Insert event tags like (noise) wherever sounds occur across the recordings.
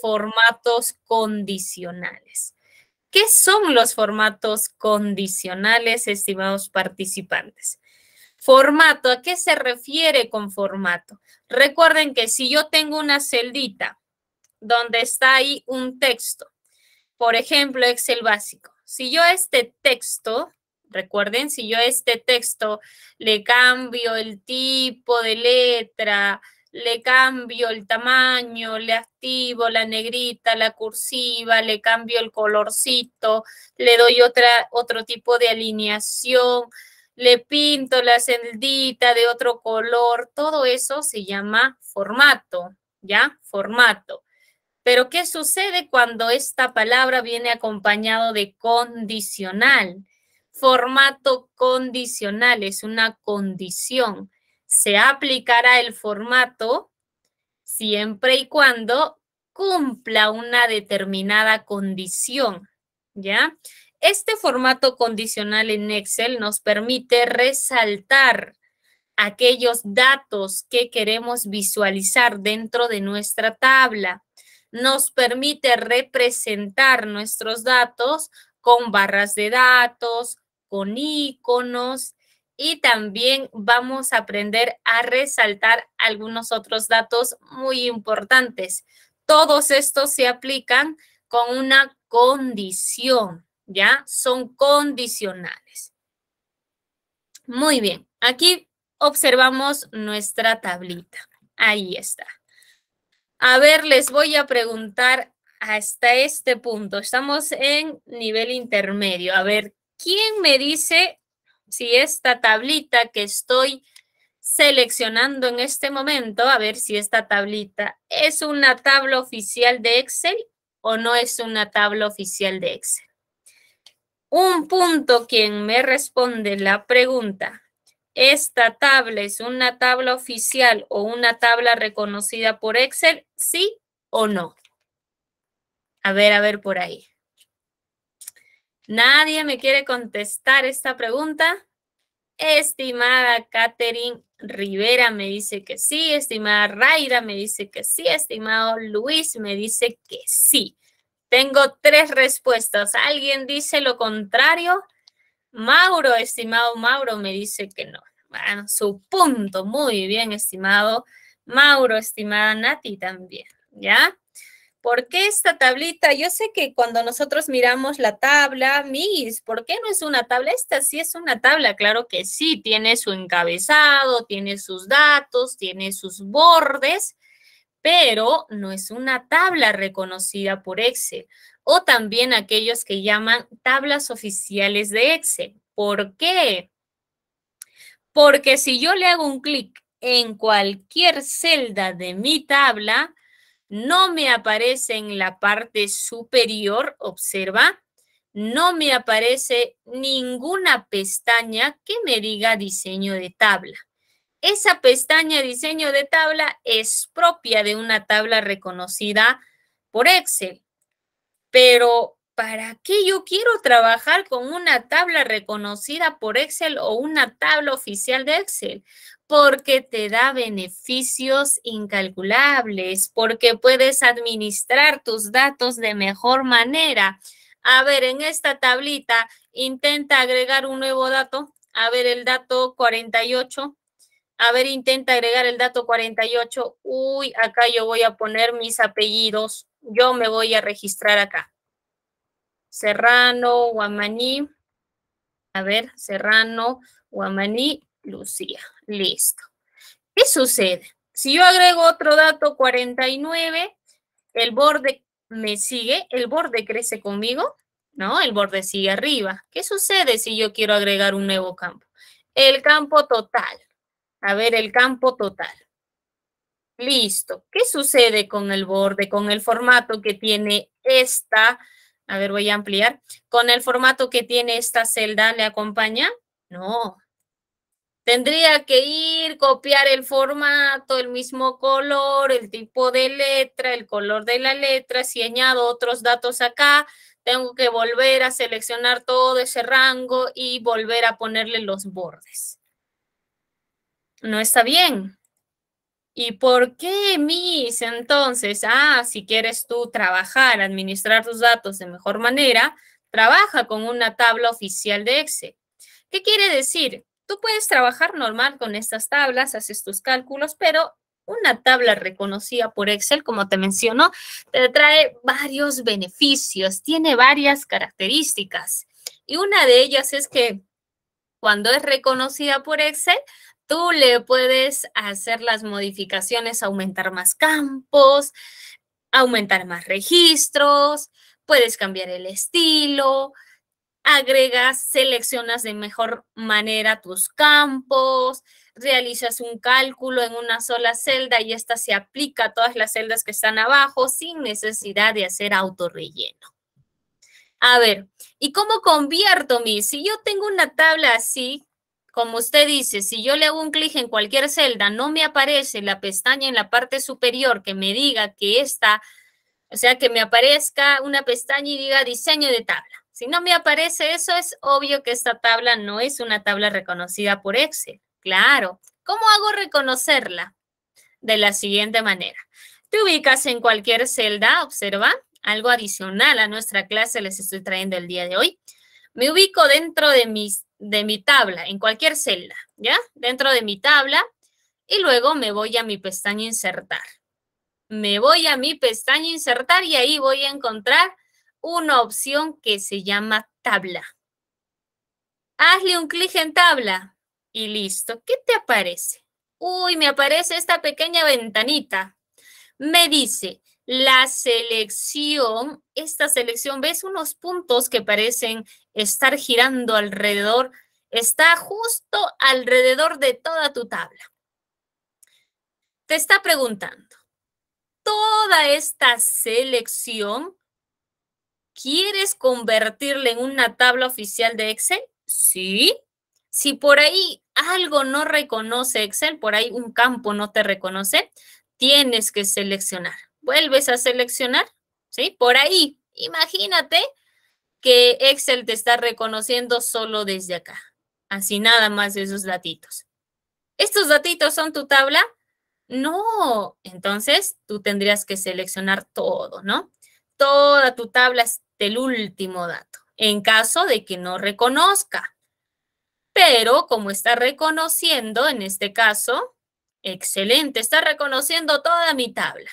formatos condicionales. ¿Qué son los formatos condicionales, estimados participantes? Formato, ¿a qué se refiere con formato? Recuerden que si yo tengo una celdita donde está ahí un texto, por ejemplo, Excel básico, si yo este texto, recuerden, si yo este texto le cambio el tipo de letra, le cambio el tamaño, le activo la negrita, la cursiva, le cambio el colorcito, le doy otra, otro tipo de alineación, le pinto la celdita de otro color, todo eso se llama formato, ¿ya? Formato. Pero ¿qué sucede cuando esta palabra viene acompañado de condicional? Formato condicional es una condición se aplicará el formato siempre y cuando cumpla una determinada condición, ¿ya? Este formato condicional en Excel nos permite resaltar aquellos datos que queremos visualizar dentro de nuestra tabla. Nos permite representar nuestros datos con barras de datos, con iconos y también vamos a aprender a resaltar algunos otros datos muy importantes. Todos estos se aplican con una condición, ¿ya? Son condicionales. Muy bien, aquí observamos nuestra tablita. Ahí está. A ver, les voy a preguntar hasta este punto. Estamos en nivel intermedio. A ver, ¿quién me dice si esta tablita que estoy seleccionando en este momento, a ver si esta tablita es una tabla oficial de Excel o no es una tabla oficial de Excel. Un punto quien me responde la pregunta, ¿esta tabla es una tabla oficial o una tabla reconocida por Excel? ¿Sí o no? A ver, a ver por ahí. Nadie me quiere contestar esta pregunta. Estimada Katherine Rivera me dice que sí, estimada Raira me dice que sí, estimado Luis me dice que sí. Tengo tres respuestas. ¿Alguien dice lo contrario? Mauro, estimado Mauro, me dice que no. Bueno, su punto. Muy bien, estimado Mauro, estimada Nati también. ¿Ya? ¿por qué esta tablita? Yo sé que cuando nosotros miramos la tabla, mis, ¿por qué no es una tabla? Esta sí es una tabla, claro que sí, tiene su encabezado, tiene sus datos, tiene sus bordes, pero no es una tabla reconocida por Excel. O también aquellos que llaman tablas oficiales de Excel. ¿Por qué? Porque si yo le hago un clic en cualquier celda de mi tabla, no me aparece en la parte superior, observa, no me aparece ninguna pestaña que me diga diseño de tabla. Esa pestaña diseño de tabla es propia de una tabla reconocida por Excel, pero ¿para qué yo quiero trabajar con una tabla reconocida por Excel o una tabla oficial de Excel? Porque te da beneficios incalculables, porque puedes administrar tus datos de mejor manera. A ver, en esta tablita intenta agregar un nuevo dato. A ver, el dato 48. A ver, intenta agregar el dato 48. Uy, acá yo voy a poner mis apellidos. Yo me voy a registrar acá. Serrano, Guamaní. A ver, Serrano, Guamaní, Lucía. Listo. ¿Qué sucede? Si yo agrego otro dato 49, el borde me sigue, el borde crece conmigo, ¿no? El borde sigue arriba. ¿Qué sucede si yo quiero agregar un nuevo campo? El campo total. A ver, el campo total. Listo. ¿Qué sucede con el borde, con el formato que tiene esta a ver, voy a ampliar, con el formato que tiene esta celda, ¿le acompaña? No. Tendría que ir, copiar el formato, el mismo color, el tipo de letra, el color de la letra. Si añado otros datos acá, tengo que volver a seleccionar todo ese rango y volver a ponerle los bordes. No está bien. ¿Y por qué MIS entonces? Ah, si quieres tú trabajar, administrar tus datos de mejor manera, trabaja con una tabla oficial de Excel. ¿Qué quiere decir? Tú puedes trabajar normal con estas tablas, haces tus cálculos, pero una tabla reconocida por Excel, como te mencionó, te trae varios beneficios, tiene varias características. Y una de ellas es que cuando es reconocida por Excel, Tú le puedes hacer las modificaciones, aumentar más campos, aumentar más registros, puedes cambiar el estilo, agregas, seleccionas de mejor manera tus campos, realizas un cálculo en una sola celda y esta se aplica a todas las celdas que están abajo sin necesidad de hacer autorrelleno. A ver, ¿y cómo convierto mi? Si yo tengo una tabla así, como usted dice, si yo le hago un clic en cualquier celda, no me aparece la pestaña en la parte superior que me diga que está, o sea, que me aparezca una pestaña y diga diseño de tabla. Si no me aparece eso, es obvio que esta tabla no es una tabla reconocida por Excel. Claro. ¿Cómo hago reconocerla? De la siguiente manera. Te ubicas en cualquier celda, observa, algo adicional a nuestra clase les estoy trayendo el día de hoy. Me ubico dentro de mis de mi tabla, en cualquier celda, ¿ya? Dentro de mi tabla y luego me voy a mi pestaña insertar. Me voy a mi pestaña insertar y ahí voy a encontrar una opción que se llama tabla. Hazle un clic en tabla y listo. ¿Qué te aparece? Uy, me aparece esta pequeña ventanita. Me dice, la selección, esta selección, ¿ves unos puntos que parecen estar girando alrededor, está justo alrededor de toda tu tabla. Te está preguntando, toda esta selección, ¿quieres convertirla en una tabla oficial de Excel? Sí. Si por ahí algo no reconoce Excel, por ahí un campo no te reconoce, tienes que seleccionar. Vuelves a seleccionar, ¿sí? Por ahí, imagínate que Excel te está reconociendo solo desde acá. Así nada más esos datitos. ¿Estos datitos son tu tabla? No. Entonces, tú tendrías que seleccionar todo, ¿no? Toda tu tabla es el último dato, en caso de que no reconozca. Pero como está reconociendo, en este caso, excelente, está reconociendo toda mi tabla.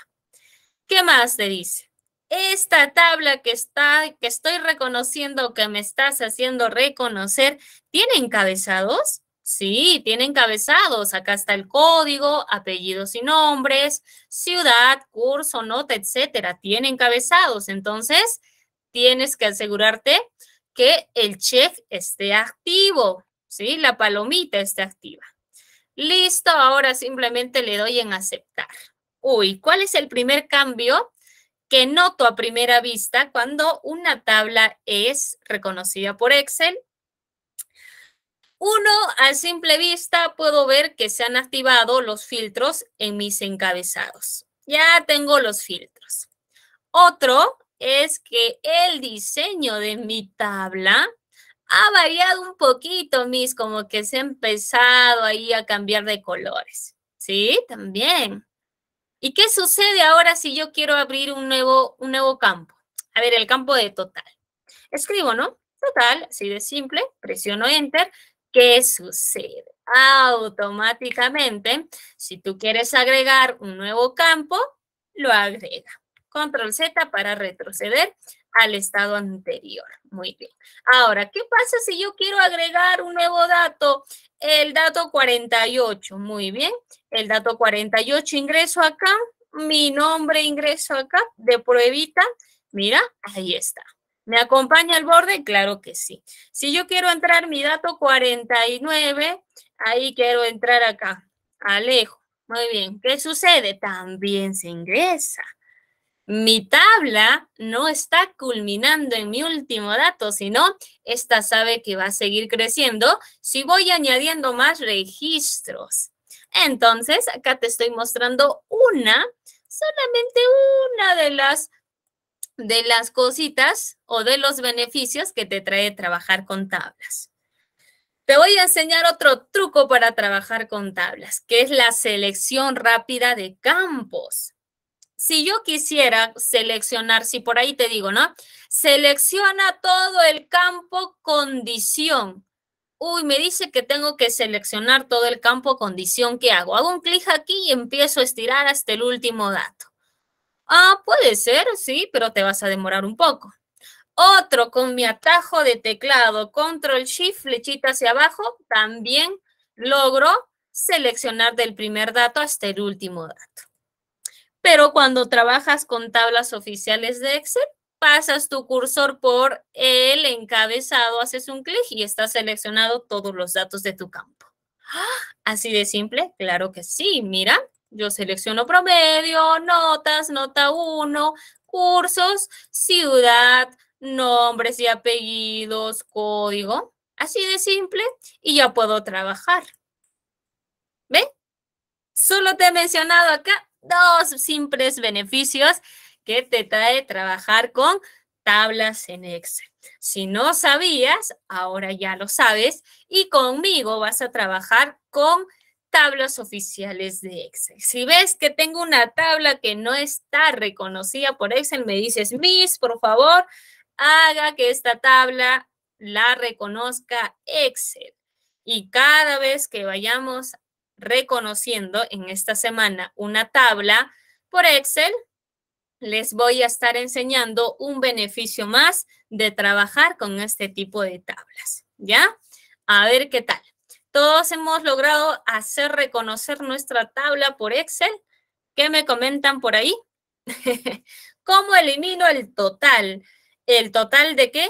¿Qué más te dice? esta tabla que, está, que estoy reconociendo, que me estás haciendo reconocer, ¿tiene encabezados? Sí, tiene encabezados. Acá está el código, apellidos y nombres, ciudad, curso, nota, etcétera. Tiene encabezados. Entonces, tienes que asegurarte que el check esté activo, ¿sí? La palomita esté activa. Listo, ahora simplemente le doy en aceptar. Uy, ¿cuál es el primer cambio? que noto a primera vista cuando una tabla es reconocida por Excel. Uno, a simple vista puedo ver que se han activado los filtros en mis encabezados. Ya tengo los filtros. Otro es que el diseño de mi tabla ha variado un poquito, mis, como que se ha empezado ahí a cambiar de colores. ¿Sí? También. ¿Y qué sucede ahora si yo quiero abrir un nuevo, un nuevo campo? A ver, el campo de total. Escribo, ¿no? Total, así de simple, presiono Enter. ¿Qué sucede? Automáticamente, si tú quieres agregar un nuevo campo, lo agrega. Control Z para retroceder al estado anterior. Muy bien. Ahora, ¿qué pasa si yo quiero agregar un nuevo dato? El dato 48. Muy bien. El dato 48 ingreso acá. Mi nombre ingreso acá de pruebita. Mira, ahí está. ¿Me acompaña al borde? Claro que sí. Si yo quiero entrar mi dato 49, ahí quiero entrar acá. Alejo. Muy bien. ¿Qué sucede? También se ingresa. Mi tabla no está culminando en mi último dato, sino esta sabe que va a seguir creciendo si voy añadiendo más registros. Entonces, acá te estoy mostrando una, solamente una de las, de las cositas o de los beneficios que te trae trabajar con tablas. Te voy a enseñar otro truco para trabajar con tablas, que es la selección rápida de campos si yo quisiera seleccionar, si por ahí te digo, ¿no? Selecciona todo el campo condición. Uy, me dice que tengo que seleccionar todo el campo condición. ¿Qué hago? Hago un clic aquí y empiezo a estirar hasta el último dato. Ah, puede ser, sí, pero te vas a demorar un poco. Otro con mi atajo de teclado, control shift, flechita hacia abajo, también logro seleccionar del primer dato hasta el último dato pero cuando trabajas con tablas oficiales de Excel, pasas tu cursor por el encabezado, haces un clic y está seleccionado todos los datos de tu campo. ¡Ah! Así de simple, claro que sí, mira, yo selecciono promedio, notas, nota 1, cursos, ciudad, nombres y apellidos, código. Así de simple y ya puedo trabajar. ¿Ve? Solo te he mencionado acá dos simples beneficios que te trae trabajar con tablas en Excel. Si no sabías, ahora ya lo sabes y conmigo vas a trabajar con tablas oficiales de Excel. Si ves que tengo una tabla que no está reconocida por Excel, me dices, Miss, por favor, haga que esta tabla la reconozca Excel. Y cada vez que vayamos reconociendo en esta semana una tabla por Excel, les voy a estar enseñando un beneficio más de trabajar con este tipo de tablas, ¿ya? A ver qué tal. Todos hemos logrado hacer reconocer nuestra tabla por Excel. ¿Qué me comentan por ahí? (laughs) ¿Cómo elimino el total? ¿El total de qué?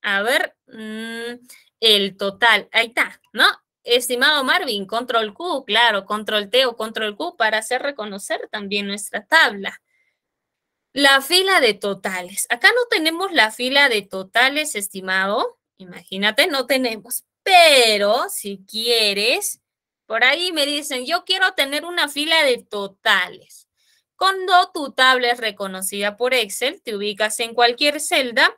A ver, mm, el total, ahí está, ¿no? Estimado Marvin, control Q, claro, control T o control Q para hacer reconocer también nuestra tabla. La fila de totales. Acá no tenemos la fila de totales, estimado. Imagínate, no tenemos. Pero si quieres, por ahí me dicen, yo quiero tener una fila de totales. Cuando tu tabla es reconocida por Excel, te ubicas en cualquier celda,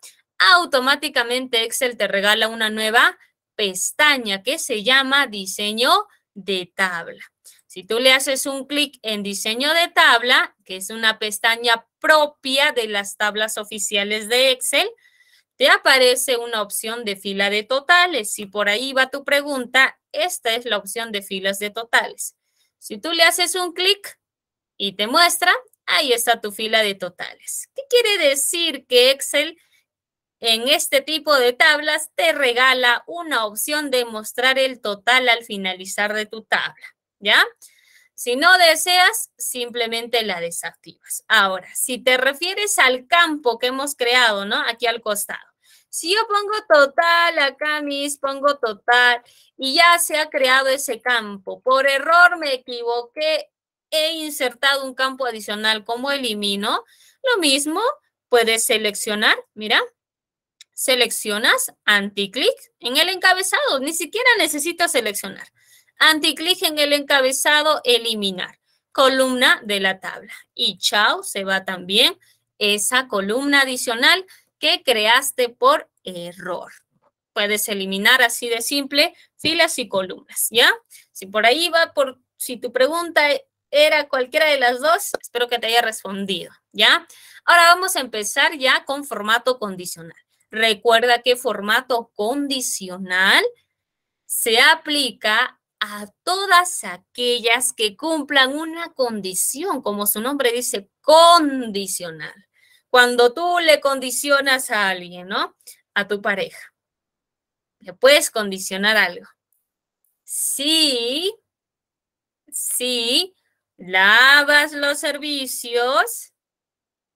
automáticamente Excel te regala una nueva pestaña que se llama diseño de tabla. Si tú le haces un clic en diseño de tabla, que es una pestaña propia de las tablas oficiales de Excel, te aparece una opción de fila de totales. Si por ahí va tu pregunta, esta es la opción de filas de totales. Si tú le haces un clic y te muestra, ahí está tu fila de totales. ¿Qué quiere decir que Excel en este tipo de tablas te regala una opción de mostrar el total al finalizar de tu tabla, ¿ya? Si no deseas, simplemente la desactivas. Ahora, si te refieres al campo que hemos creado, ¿no? Aquí al costado. Si yo pongo total, acá mis pongo total y ya se ha creado ese campo. Por error me equivoqué, he insertado un campo adicional. ¿Cómo elimino? Lo mismo, puedes seleccionar, mira, seleccionas, anticlic en el encabezado, ni siquiera necesitas seleccionar. Anticlic en el encabezado, eliminar, columna de la tabla. Y chao, se va también esa columna adicional que creaste por error. Puedes eliminar así de simple filas y columnas, ¿ya? Si por ahí va, por si tu pregunta era cualquiera de las dos, espero que te haya respondido, ¿ya? Ahora vamos a empezar ya con formato condicional. Recuerda que formato condicional se aplica a todas aquellas que cumplan una condición, como su nombre dice, condicional. Cuando tú le condicionas a alguien, ¿no? A tu pareja. Le puedes condicionar algo. Sí, sí, lavas los servicios,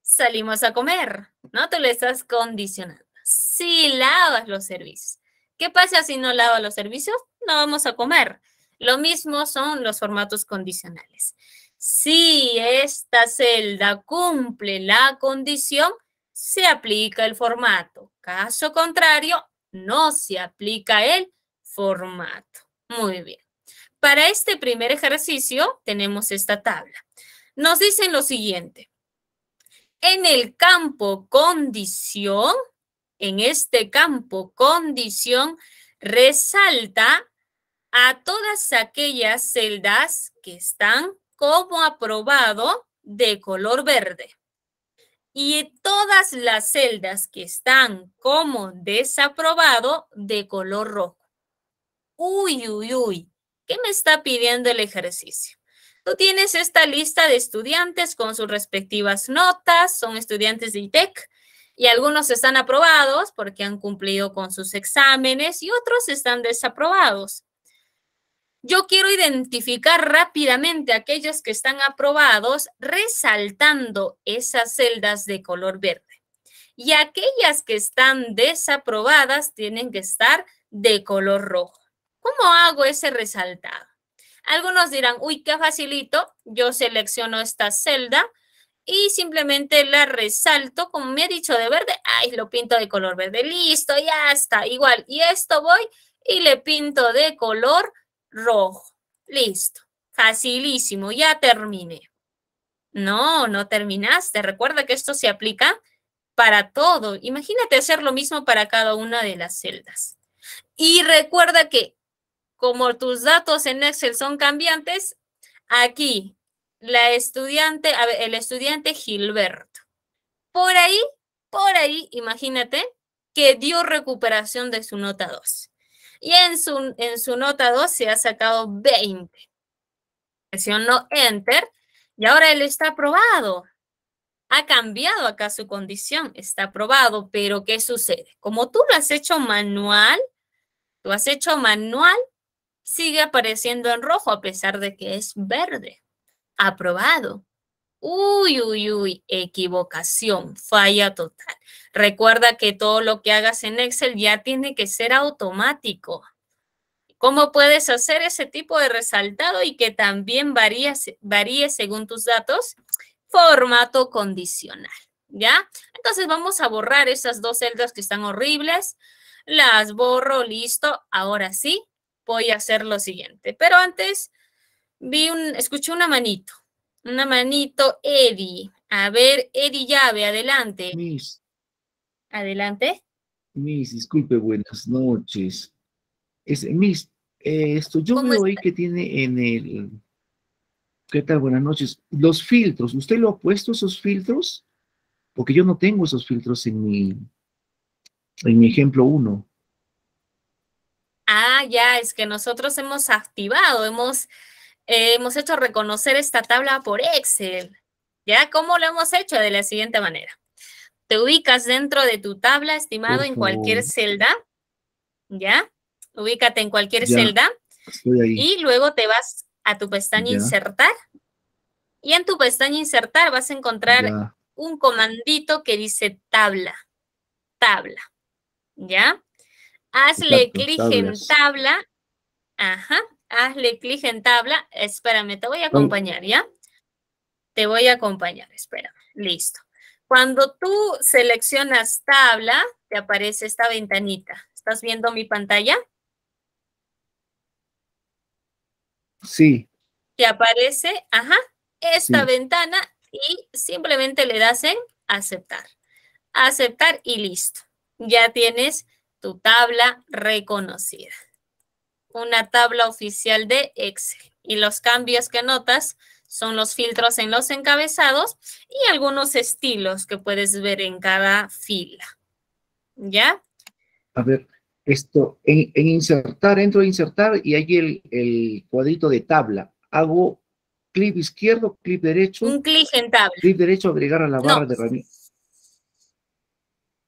salimos a comer, ¿no? Tú le estás condicionando si lavas los servicios. ¿Qué pasa si no lavas los servicios? No vamos a comer. Lo mismo son los formatos condicionales. Si esta celda cumple la condición, se aplica el formato. Caso contrario, no se aplica el formato. Muy bien. Para este primer ejercicio tenemos esta tabla. Nos dicen lo siguiente. En el campo condición, en este campo condición resalta a todas aquellas celdas que están como aprobado de color verde. Y todas las celdas que están como desaprobado de color rojo. Uy, uy, uy. ¿Qué me está pidiendo el ejercicio? Tú tienes esta lista de estudiantes con sus respectivas notas, son estudiantes de ITEC, y algunos están aprobados porque han cumplido con sus exámenes y otros están desaprobados. Yo quiero identificar rápidamente aquellos que están aprobados resaltando esas celdas de color verde. Y aquellas que están desaprobadas tienen que estar de color rojo. ¿Cómo hago ese resaltado? Algunos dirán, uy, qué facilito, yo selecciono esta celda, y simplemente la resalto, como me ha dicho de verde, ay, lo pinto de color verde, listo, ya está, igual, y esto voy y le pinto de color rojo, listo, facilísimo, ya terminé. No, no terminaste, recuerda que esto se aplica para todo, imagínate hacer lo mismo para cada una de las celdas. Y recuerda que como tus datos en Excel son cambiantes, aquí la estudiante, el estudiante Gilberto. Por ahí, por ahí, imagínate que dio recuperación de su nota 2. Y en su, en su nota 2 se ha sacado 20. no Enter y ahora él está aprobado. Ha cambiado acá su condición, está aprobado, pero ¿qué sucede? Como tú lo has hecho manual, tú has hecho manual, sigue apareciendo en rojo a pesar de que es verde aprobado. Uy, uy, uy, equivocación, falla total. Recuerda que todo lo que hagas en Excel ya tiene que ser automático. ¿Cómo puedes hacer ese tipo de resaltado y que también varíe, varíe según tus datos? Formato condicional, ¿ya? Entonces vamos a borrar esas dos celdas que están horribles. Las borro, listo. Ahora sí, voy a hacer lo siguiente. Pero antes Vi un, escuché una manito, una manito, Eddie. A ver, Eddie Llave, adelante. Miss. Adelante. Miss, disculpe, buenas noches. Es, miss, eh, esto yo veo ahí que tiene en el... ¿Qué tal? Buenas noches. Los filtros, ¿usted lo ha puesto esos filtros? Porque yo no tengo esos filtros en mi, en mi ejemplo uno. Ah, ya, es que nosotros hemos activado, hemos eh, hemos hecho reconocer esta tabla por Excel. ¿Ya? ¿Cómo lo hemos hecho? De la siguiente manera. Te ubicas dentro de tu tabla, estimado, en cualquier celda. ¿Ya? Ubícate en cualquier celda. Y luego te vas a tu pestaña insertar. Y en tu pestaña insertar vas a encontrar un comandito que dice tabla. Tabla. ¿Ya? Hazle clic en tabla. Ajá hazle clic en tabla. Espérame, te voy a acompañar, ¿ya? Te voy a acompañar, espérame. Listo. Cuando tú seleccionas tabla, te aparece esta ventanita. ¿Estás viendo mi pantalla? Sí. Te aparece, ajá, esta ventana y simplemente le das en aceptar. Aceptar y listo. Ya tienes tu tabla reconocida una tabla oficial de Excel. Y los cambios que notas son los filtros en los encabezados y algunos estilos que puedes ver en cada fila. ¿Ya? A ver, esto, en, insertar, entro a insertar y hay el, cuadrito de tabla. Hago clic izquierdo, clic derecho. Un clic en tabla. Clic derecho, agregar a la barra de herramientas.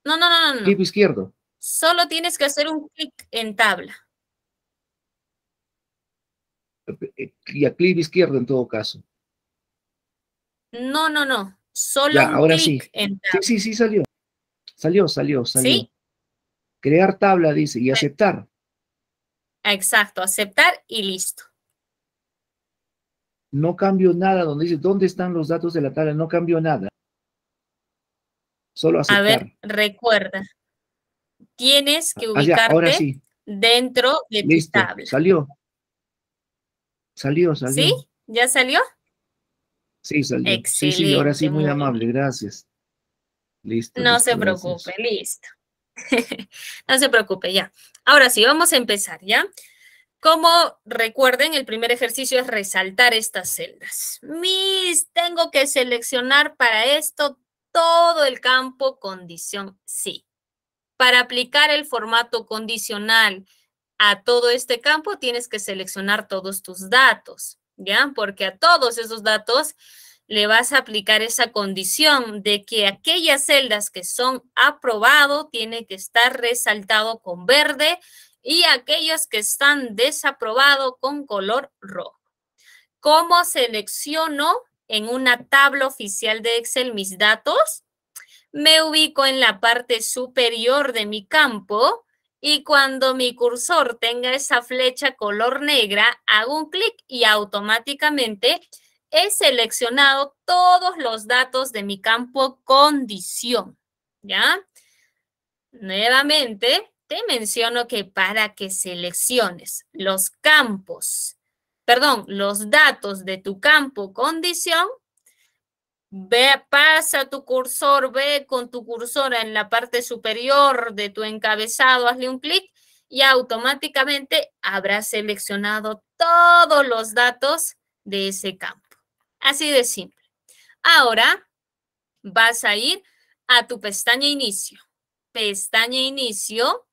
No, no, no, no. no. Clic izquierdo. Solo tienes que hacer un clic en tabla y a clic izquierdo en todo caso. No, no, no. Solo ahora sí. sí. Sí, sí, salió. Salió, salió, salió. ¿Sí? Crear tabla, dice, y aceptar. Exacto, aceptar y listo. No cambio nada donde dice dónde están los datos de la tabla, no cambio nada. Solo aceptar. A ver, recuerda. Tienes que ah, ubicarte dentro de listo, tu tabla. Salió. Salió, salió. ¿Sí? ¿Ya salió? Sí, salió. Sí, sí, ahora sí, muy amable, gracias. Listo. No se preocupe, listo. (laughs) no se preocupe, ya. Ahora sí, vamos a empezar, ¿ya? Como recuerden, el primer ejercicio es resaltar estas celdas. Mis, tengo que seleccionar para esto todo el campo condición sí. Para aplicar el formato condicional, a todo este campo tienes que seleccionar todos tus datos, ¿ya? Porque a todos esos datos le vas a aplicar esa condición de que aquellas celdas que son aprobado tienen que estar resaltado con verde y aquellas que están desaprobado con color rojo. ¿Cómo selecciono en una tabla oficial de Excel mis datos? Me ubico en la parte superior de mi campo y cuando mi cursor tenga esa flecha color negra, hago un clic y automáticamente he seleccionado todos los datos de mi campo condición, ¿ya? Nuevamente, te menciono que para que selecciones los campos, perdón, los datos de tu campo condición, Ve, pasa tu cursor, ve con tu cursor en la parte superior de tu encabezado, hazle un clic y automáticamente habrás seleccionado todos los datos de ese campo. Así de simple. Ahora vas a ir a tu pestaña inicio. Pestaña inicio,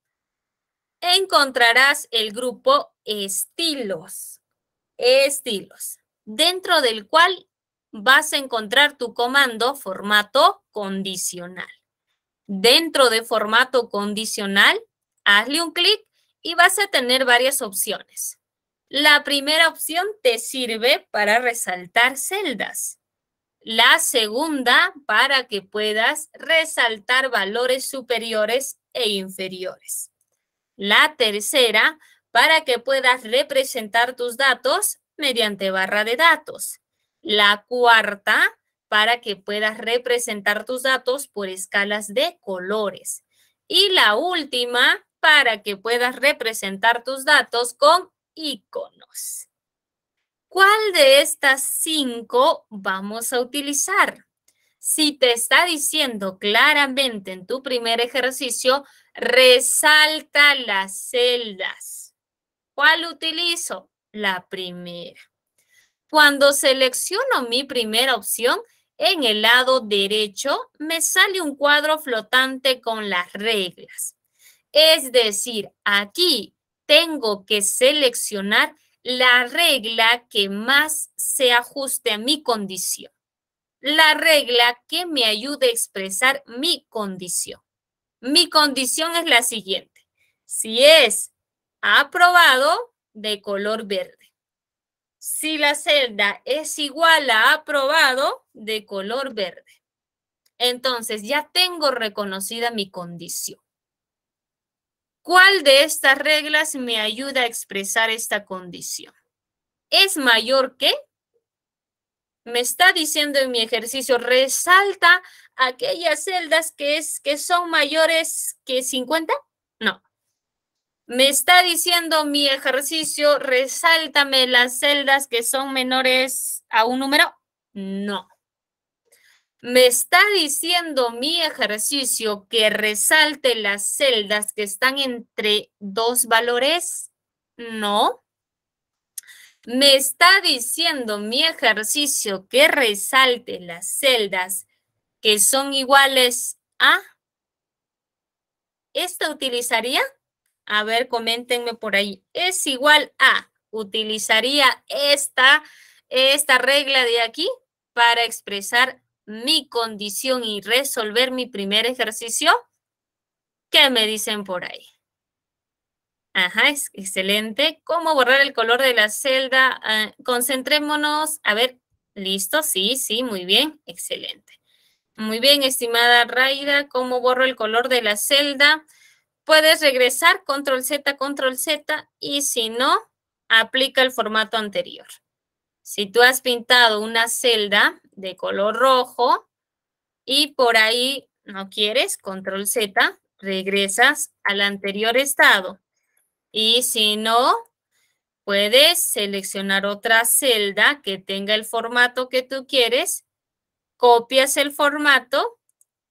encontrarás el grupo estilos. Estilos, dentro del cual vas a encontrar tu comando formato condicional. Dentro de formato condicional, hazle un clic y vas a tener varias opciones. La primera opción te sirve para resaltar celdas. La segunda para que puedas resaltar valores superiores e inferiores. La tercera para que puedas representar tus datos mediante barra de datos. La cuarta, para que puedas representar tus datos por escalas de colores. Y la última, para que puedas representar tus datos con iconos. ¿Cuál de estas cinco vamos a utilizar? Si te está diciendo claramente en tu primer ejercicio, resalta las celdas. ¿Cuál utilizo? La primera. Cuando selecciono mi primera opción, en el lado derecho me sale un cuadro flotante con las reglas. Es decir, aquí tengo que seleccionar la regla que más se ajuste a mi condición. La regla que me ayude a expresar mi condición. Mi condición es la siguiente. Si es aprobado de color verde si la celda es igual a aprobado de color verde. Entonces ya tengo reconocida mi condición. ¿Cuál de estas reglas me ayuda a expresar esta condición? ¿Es mayor que? Me está diciendo en mi ejercicio, resalta aquellas celdas que, es, que son mayores que 50? No, me está diciendo mi ejercicio, resáltame las celdas que son menores a un número. No. Me está diciendo mi ejercicio que resalte las celdas que están entre dos valores. No. Me está diciendo mi ejercicio que resalte las celdas que son iguales a. ¿Esta utilizaría? A ver, coméntenme por ahí. ¿Es igual a? Utilizaría esta, esta regla de aquí para expresar mi condición y resolver mi primer ejercicio. ¿Qué me dicen por ahí? Ajá, es excelente. ¿Cómo borrar el color de la celda? Ah, concentrémonos. A ver, listo, sí, sí, muy bien, excelente. Muy bien, estimada Raida, ¿cómo borro el color de la celda? puedes regresar control Z, control Z y si no, aplica el formato anterior. Si tú has pintado una celda de color rojo y por ahí no quieres, control Z, regresas al anterior estado. Y si no, puedes seleccionar otra celda que tenga el formato que tú quieres, copias el formato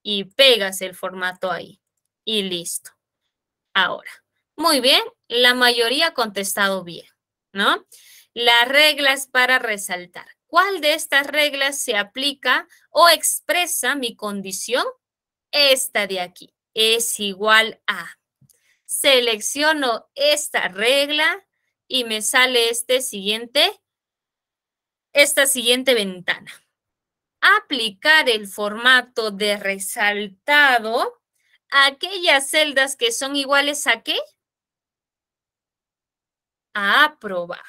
y pegas el formato ahí. Y listo ahora. Muy bien, la mayoría ha contestado bien, ¿no? Las reglas para resaltar. ¿Cuál de estas reglas se aplica o expresa mi condición? Esta de aquí es igual a. Selecciono esta regla y me sale este siguiente, esta siguiente ventana. Aplicar el formato de resaltado aquellas celdas que son iguales a qué? aprobado.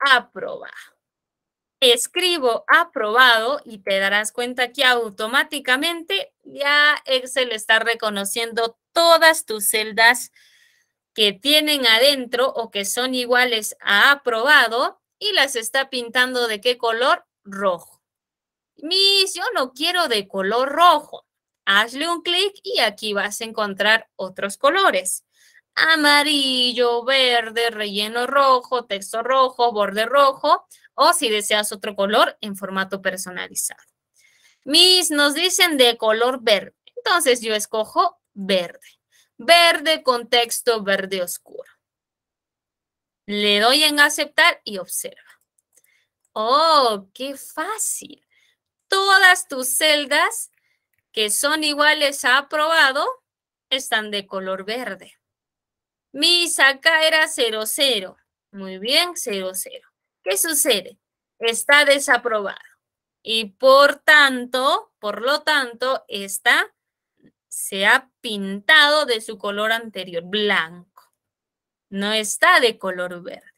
Aprobado. Escribo aprobado y te darás cuenta que automáticamente ya Excel está reconociendo todas tus celdas que tienen adentro o que son iguales a aprobado y las está pintando de qué color? Rojo. Mis, yo no quiero de color rojo. Hazle un clic y aquí vas a encontrar otros colores. Amarillo, verde, relleno rojo, texto rojo, borde rojo o si deseas otro color en formato personalizado. Mis nos dicen de color verde, entonces yo escojo verde. Verde con texto verde oscuro. Le doy en aceptar y observa. ¡Oh, qué fácil! Todas tus celdas que son iguales a aprobado están de color verde. Mi acá era 00. Cero, Muy bien, 00. Cero, ¿Qué sucede? Está desaprobado. Y por tanto, por lo tanto, está, se ha pintado de su color anterior, blanco. No está de color verde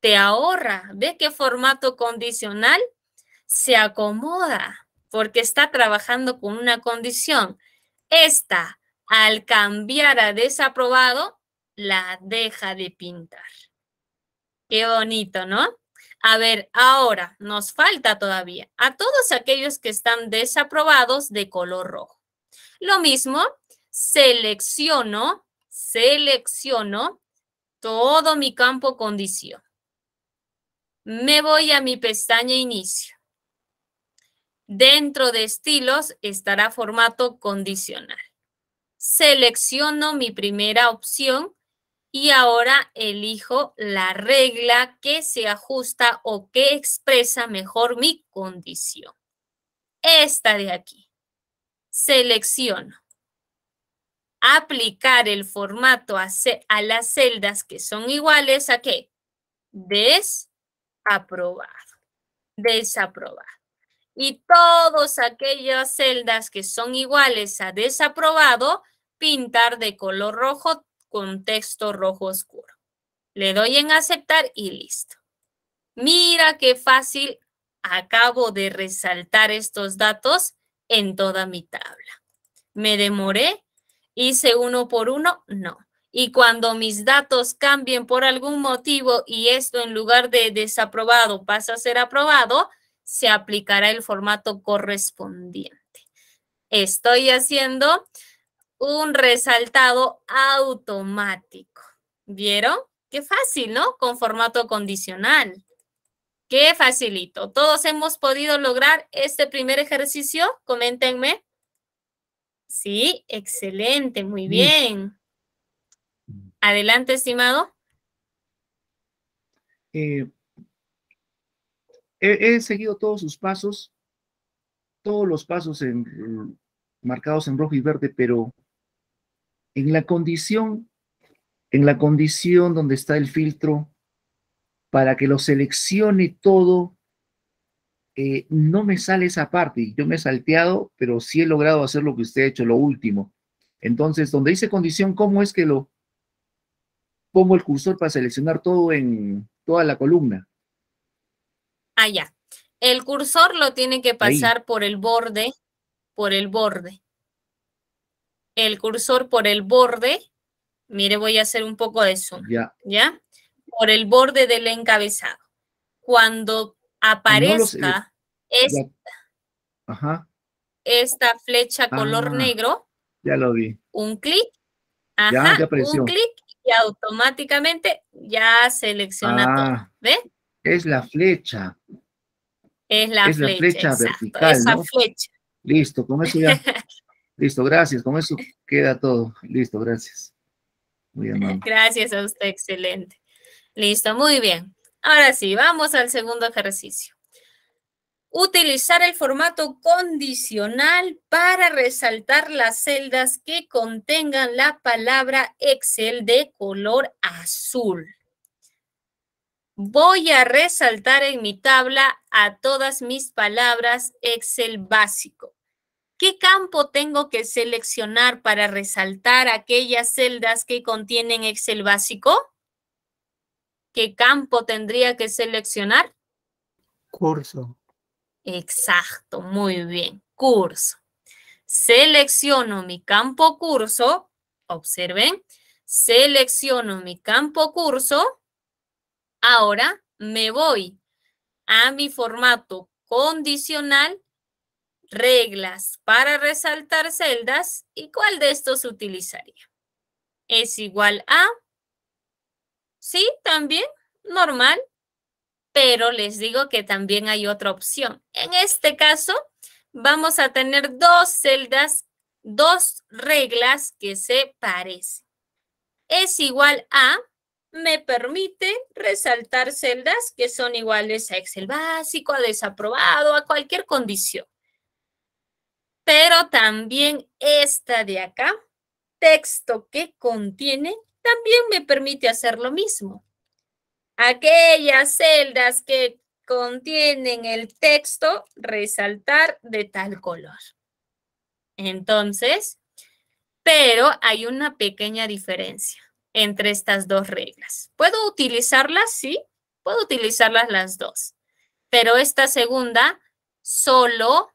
te ahorra. ¿Ves qué formato condicional? Se acomoda porque está trabajando con una condición. Esta, al cambiar a desaprobado, la deja de pintar. Qué bonito, ¿no? A ver, ahora nos falta todavía a todos aquellos que están desaprobados de color rojo. Lo mismo, selecciono, selecciono todo mi campo condición. Me voy a mi pestaña inicio. Dentro de estilos estará formato condicional. Selecciono mi primera opción y ahora elijo la regla que se ajusta o que expresa mejor mi condición. Esta de aquí. Selecciono. Aplicar el formato a, las celdas que son iguales a qué? Desaprobar. Desaprobar y todas aquellas celdas que son iguales a desaprobado, pintar de color rojo con texto rojo oscuro. Le doy en aceptar y listo. Mira qué fácil acabo de resaltar estos datos en toda mi tabla. ¿Me demoré? ¿Hice uno por uno? No. Y cuando mis datos cambien por algún motivo y esto en lugar de desaprobado pasa a ser aprobado, se aplicará el formato correspondiente. Estoy haciendo un resaltado automático. ¿Vieron? Qué fácil, ¿no? Con formato condicional. Qué facilito. ¿Todos hemos podido lograr este primer ejercicio? Coméntenme. Sí, excelente, muy bien. Adelante, estimado. Eh, he, seguido todos sus pasos, todos los pasos marcados en rojo y verde, pero en la condición, en la condición donde está el filtro para que lo seleccione todo, eh, no me sale esa parte. Yo me he salteado, pero sí he logrado hacer lo que usted ha hecho, lo último. Entonces, donde dice condición, ¿cómo es que lo pongo el cursor para seleccionar todo en toda la columna? allá. Ah, el cursor lo tiene que pasar por el borde, por el borde. El cursor por el borde. Mire, voy a hacer un poco de eso, Ya. ¿Ya? Por el borde del encabezado. Cuando aparezca esta, flecha ah, color negro. Ya lo vi. Un clic. Ajá, un clic y automáticamente ya selecciona ah. todo. ¿Ve? Es la flecha. Es la flecha, la flecha vertical. Esa flecha. Listo, con eso ya. (laughs) Listo, gracias. Con eso queda todo. Listo, gracias. Muy amable. Gracias a usted, excelente. Listo, muy bien. Ahora sí, vamos al segundo ejercicio. Utilizar el formato condicional para resaltar las celdas que contengan la palabra Excel de color azul. Voy a resaltar en mi tabla a todas mis palabras Excel básico. ¿Qué campo tengo que seleccionar para resaltar aquellas celdas que contienen Excel básico? ¿Qué campo tendría que seleccionar? Curso. Exacto, muy bien, curso. Selecciono mi campo curso, observen, selecciono mi campo curso Ahora me voy a mi formato condicional, reglas para resaltar celdas y cuál de estos utilizaría. Es igual a, sí, también, normal, pero les digo que también hay otra opción. En este caso, vamos a tener dos celdas, dos reglas que se parecen. Es igual a, me permite resaltar celdas que son iguales a Excel básico, a desaprobado, a cualquier condición. Pero también esta de acá, texto que contiene, también me permite hacer lo mismo. Aquellas celdas que contienen el texto, resaltar de tal color. Entonces, pero hay una pequeña diferencia entre estas dos reglas. ¿Puedo utilizarlas? Sí, puedo utilizarlas las dos, pero esta segunda solo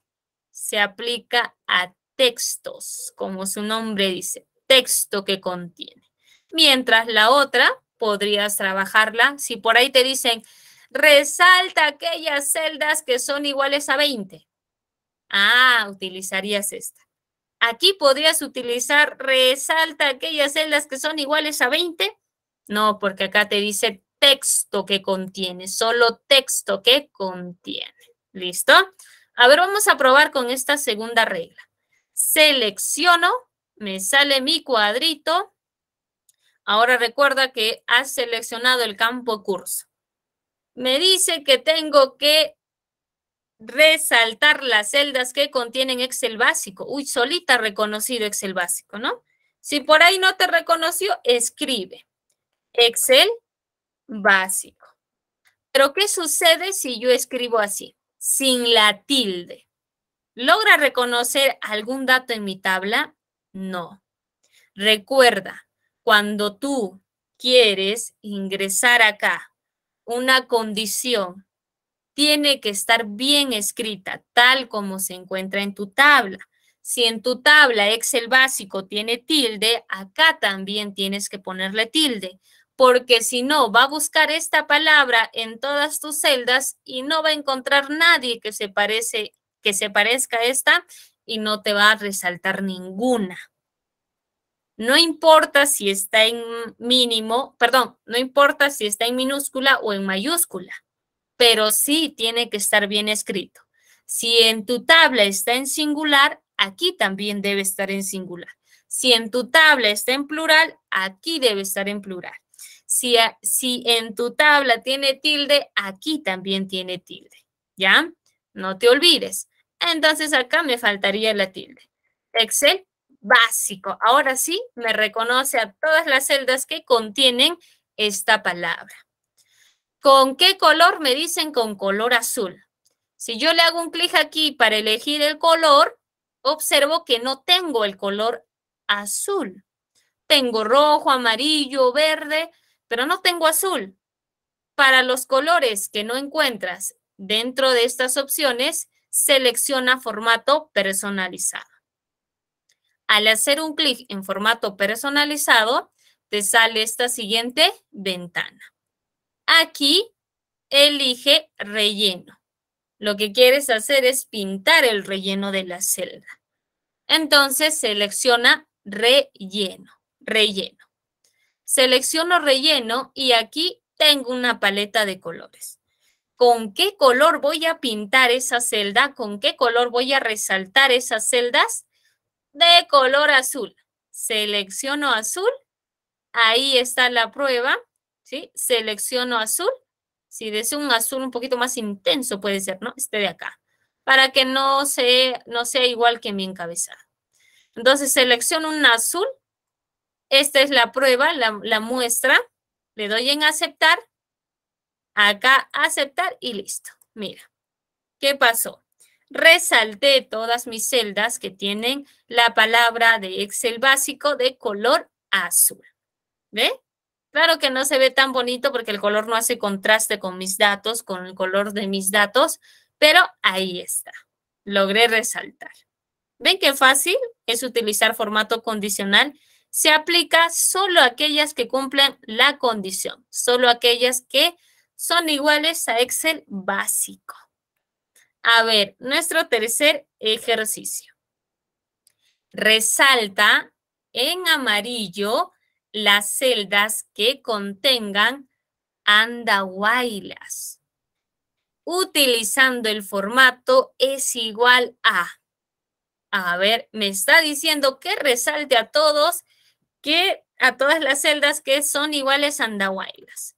se aplica a textos, como su nombre dice, texto que contiene. Mientras la otra podrías trabajarla, si por ahí te dicen, resalta aquellas celdas que son iguales a 20. Ah, utilizarías esta. Aquí podrías utilizar, resalta aquellas celdas que son iguales a 20. No, porque acá te dice texto que contiene, solo texto que contiene. ¿Listo? A ver, vamos a probar con esta segunda regla. Selecciono, me sale mi cuadrito. Ahora recuerda que has seleccionado el campo curso. Me dice que tengo que resaltar las celdas que contienen Excel básico. Uy, solita reconocido Excel básico, ¿no? Si por ahí no te reconoció, escribe Excel básico. Pero ¿qué sucede si yo escribo así, sin la tilde? ¿Logra reconocer algún dato en mi tabla? No. Recuerda, cuando tú quieres ingresar acá una condición tiene que estar bien escrita, tal como se encuentra en tu tabla. Si en tu tabla Excel básico tiene tilde, acá también tienes que ponerle tilde, porque si no, va a buscar esta palabra en todas tus celdas y no va a encontrar nadie que se, parece, que se parezca a esta y no te va a resaltar ninguna. No importa si está en mínimo, perdón, no importa si está en minúscula o en mayúscula pero sí tiene que estar bien escrito. Si en tu tabla está en singular, aquí también debe estar en singular. Si en tu tabla está en plural, aquí debe estar en plural. Si, si en tu tabla tiene tilde, aquí también tiene tilde. ¿Ya? No te olvides. Entonces acá me faltaría la tilde. Excel básico. Ahora sí, me reconoce a todas las celdas que contienen esta palabra. ¿Con qué color? Me dicen con color azul. Si yo le hago un clic aquí para elegir el color, observo que no tengo el color azul. Tengo rojo, amarillo, verde, pero no tengo azul. Para los colores que no encuentras dentro de estas opciones, selecciona formato personalizado. Al hacer un clic en formato personalizado, te sale esta siguiente ventana. Aquí elige relleno. Lo que quieres hacer es pintar el relleno de la celda. Entonces selecciona relleno, relleno. Selecciono relleno y aquí tengo una paleta de colores. ¿Con qué color voy a pintar esa celda? ¿Con qué color voy a resaltar esas celdas? De color azul. Selecciono azul. Ahí está la prueba. ¿sí? Selecciono azul. Si deseo un azul un poquito más intenso, puede ser, ¿no? Este de acá, para que no, sea igual que mi encabezado. Entonces, selecciono un azul. Esta es la prueba, la, la muestra. Le doy en aceptar. Acá aceptar y listo. Mira, ¿qué pasó? Resalté todas mis celdas que tienen la palabra de Excel básico de color azul. ¿Ve? Claro que no se ve tan bonito porque el color no hace contraste con mis datos, con el color de mis datos, pero ahí está. Logré resaltar. ¿Ven qué fácil es utilizar formato condicional? Se aplica solo a aquellas que cumplen la condición, solo aquellas que son iguales a Excel básico. A ver, nuestro tercer ejercicio. Resalta en amarillo las celdas que contengan andahuaylas, utilizando el formato es igual a. A ver, me está diciendo que resalte a todos que a todas las celdas que son iguales a andahuaylas.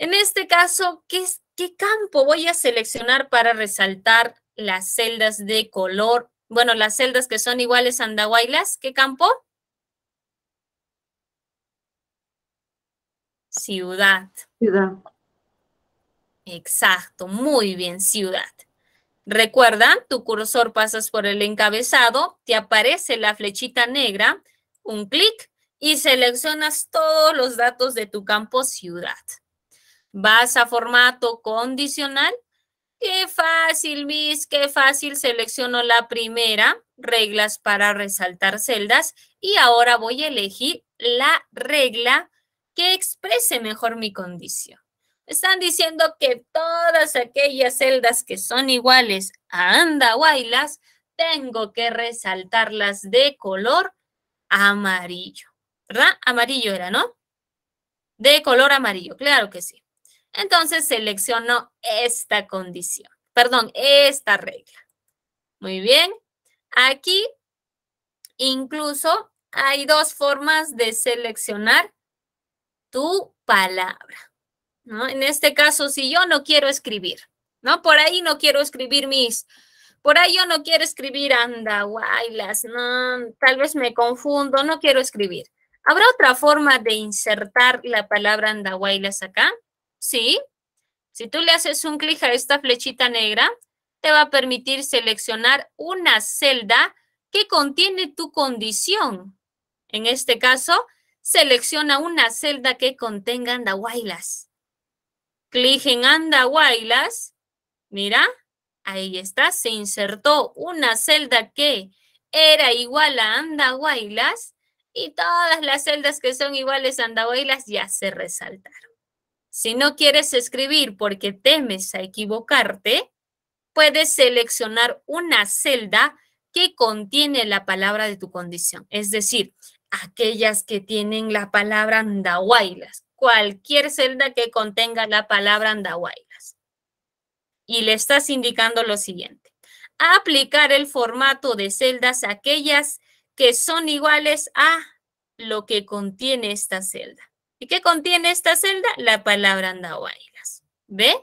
En este caso, ¿qué, ¿qué campo voy a seleccionar para resaltar las celdas de color? Bueno, las celdas que son iguales a andahuaylas, ¿qué campo? Ciudad. Ciudad. Exacto, muy bien, ciudad. Recuerda, tu cursor pasas por el encabezado, te aparece la flechita negra, un clic y seleccionas todos los datos de tu campo ciudad. Vas a formato condicional. Qué fácil, Miss, qué fácil. Selecciono la primera, reglas para resaltar celdas. Y ahora voy a elegir la regla que exprese mejor mi condición. Están diciendo que todas aquellas celdas que son iguales a Andahuaylas, tengo que resaltarlas de color amarillo. ¿Verdad? Amarillo era, ¿no? De color amarillo, claro que sí. Entonces selecciono esta condición, perdón, esta regla. Muy bien. Aquí incluso hay dos formas de seleccionar tu palabra. ¿no? En este caso, si yo no quiero escribir, ¿no? Por ahí no quiero escribir mis, por ahí yo no quiero escribir anda, no, tal vez me confundo, no quiero escribir. ¿Habrá otra forma de insertar la palabra andahuaylas acá? Sí. Si tú le haces un clic a esta flechita negra, te va a permitir seleccionar una celda que contiene tu condición. En este caso, Selecciona una celda que contenga andahuaylas. Clic en andahuaylas. Mira, ahí está, se insertó una celda que era igual a andahuaylas y todas las celdas que son iguales a andahuaylas ya se resaltaron. Si no quieres escribir porque temes a equivocarte, puedes seleccionar una celda que contiene la palabra de tu condición. Es decir, aquellas que tienen la palabra andahuaylas, cualquier celda que contenga la palabra andahuaylas. Y le estás indicando lo siguiente, aplicar el formato de celdas a aquellas que son iguales a lo que contiene esta celda. ¿Y qué contiene esta celda? La palabra andahuaylas. ¿Ve?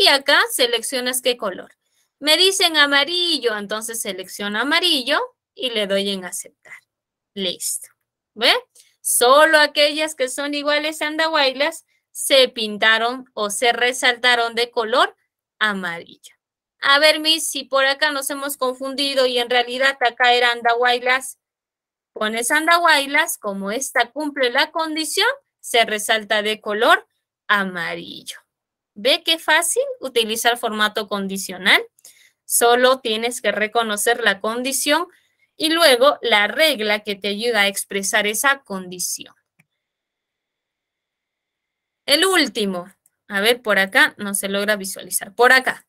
Y acá seleccionas qué color. Me dicen amarillo, entonces selecciono amarillo y le doy en aceptar. Listo. ¿Ve? Solo aquellas que son iguales a andahuaylas se pintaron o se resaltaron de color amarillo. A ver, Miss, si por acá nos hemos confundido y en realidad acá era andahuaylas, pones andahuaylas, como esta cumple la condición, se resalta de color amarillo. ¿Ve qué fácil utilizar formato condicional? Solo tienes que reconocer la condición y luego la regla que te ayuda a expresar esa condición. El último, a ver, por acá no se logra visualizar, por acá.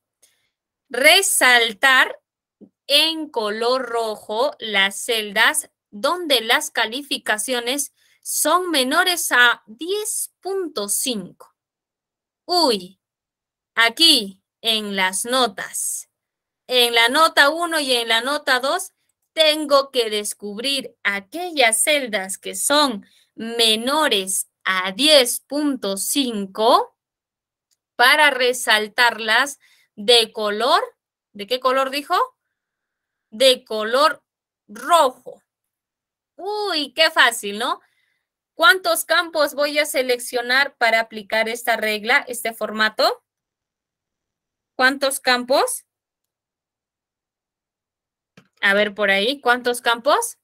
Resaltar en color rojo las celdas donde las calificaciones son menores a 10.5. Uy, aquí en las notas, en la nota 1 y en la nota 2 tengo que descubrir aquellas celdas que son menores a 10.5 para resaltarlas de color, ¿de qué color dijo? De color rojo. Uy, qué fácil, ¿no? ¿Cuántos campos voy a seleccionar para aplicar esta regla, este formato? ¿Cuántos campos? A ver por ahí, ¿cuántos campos?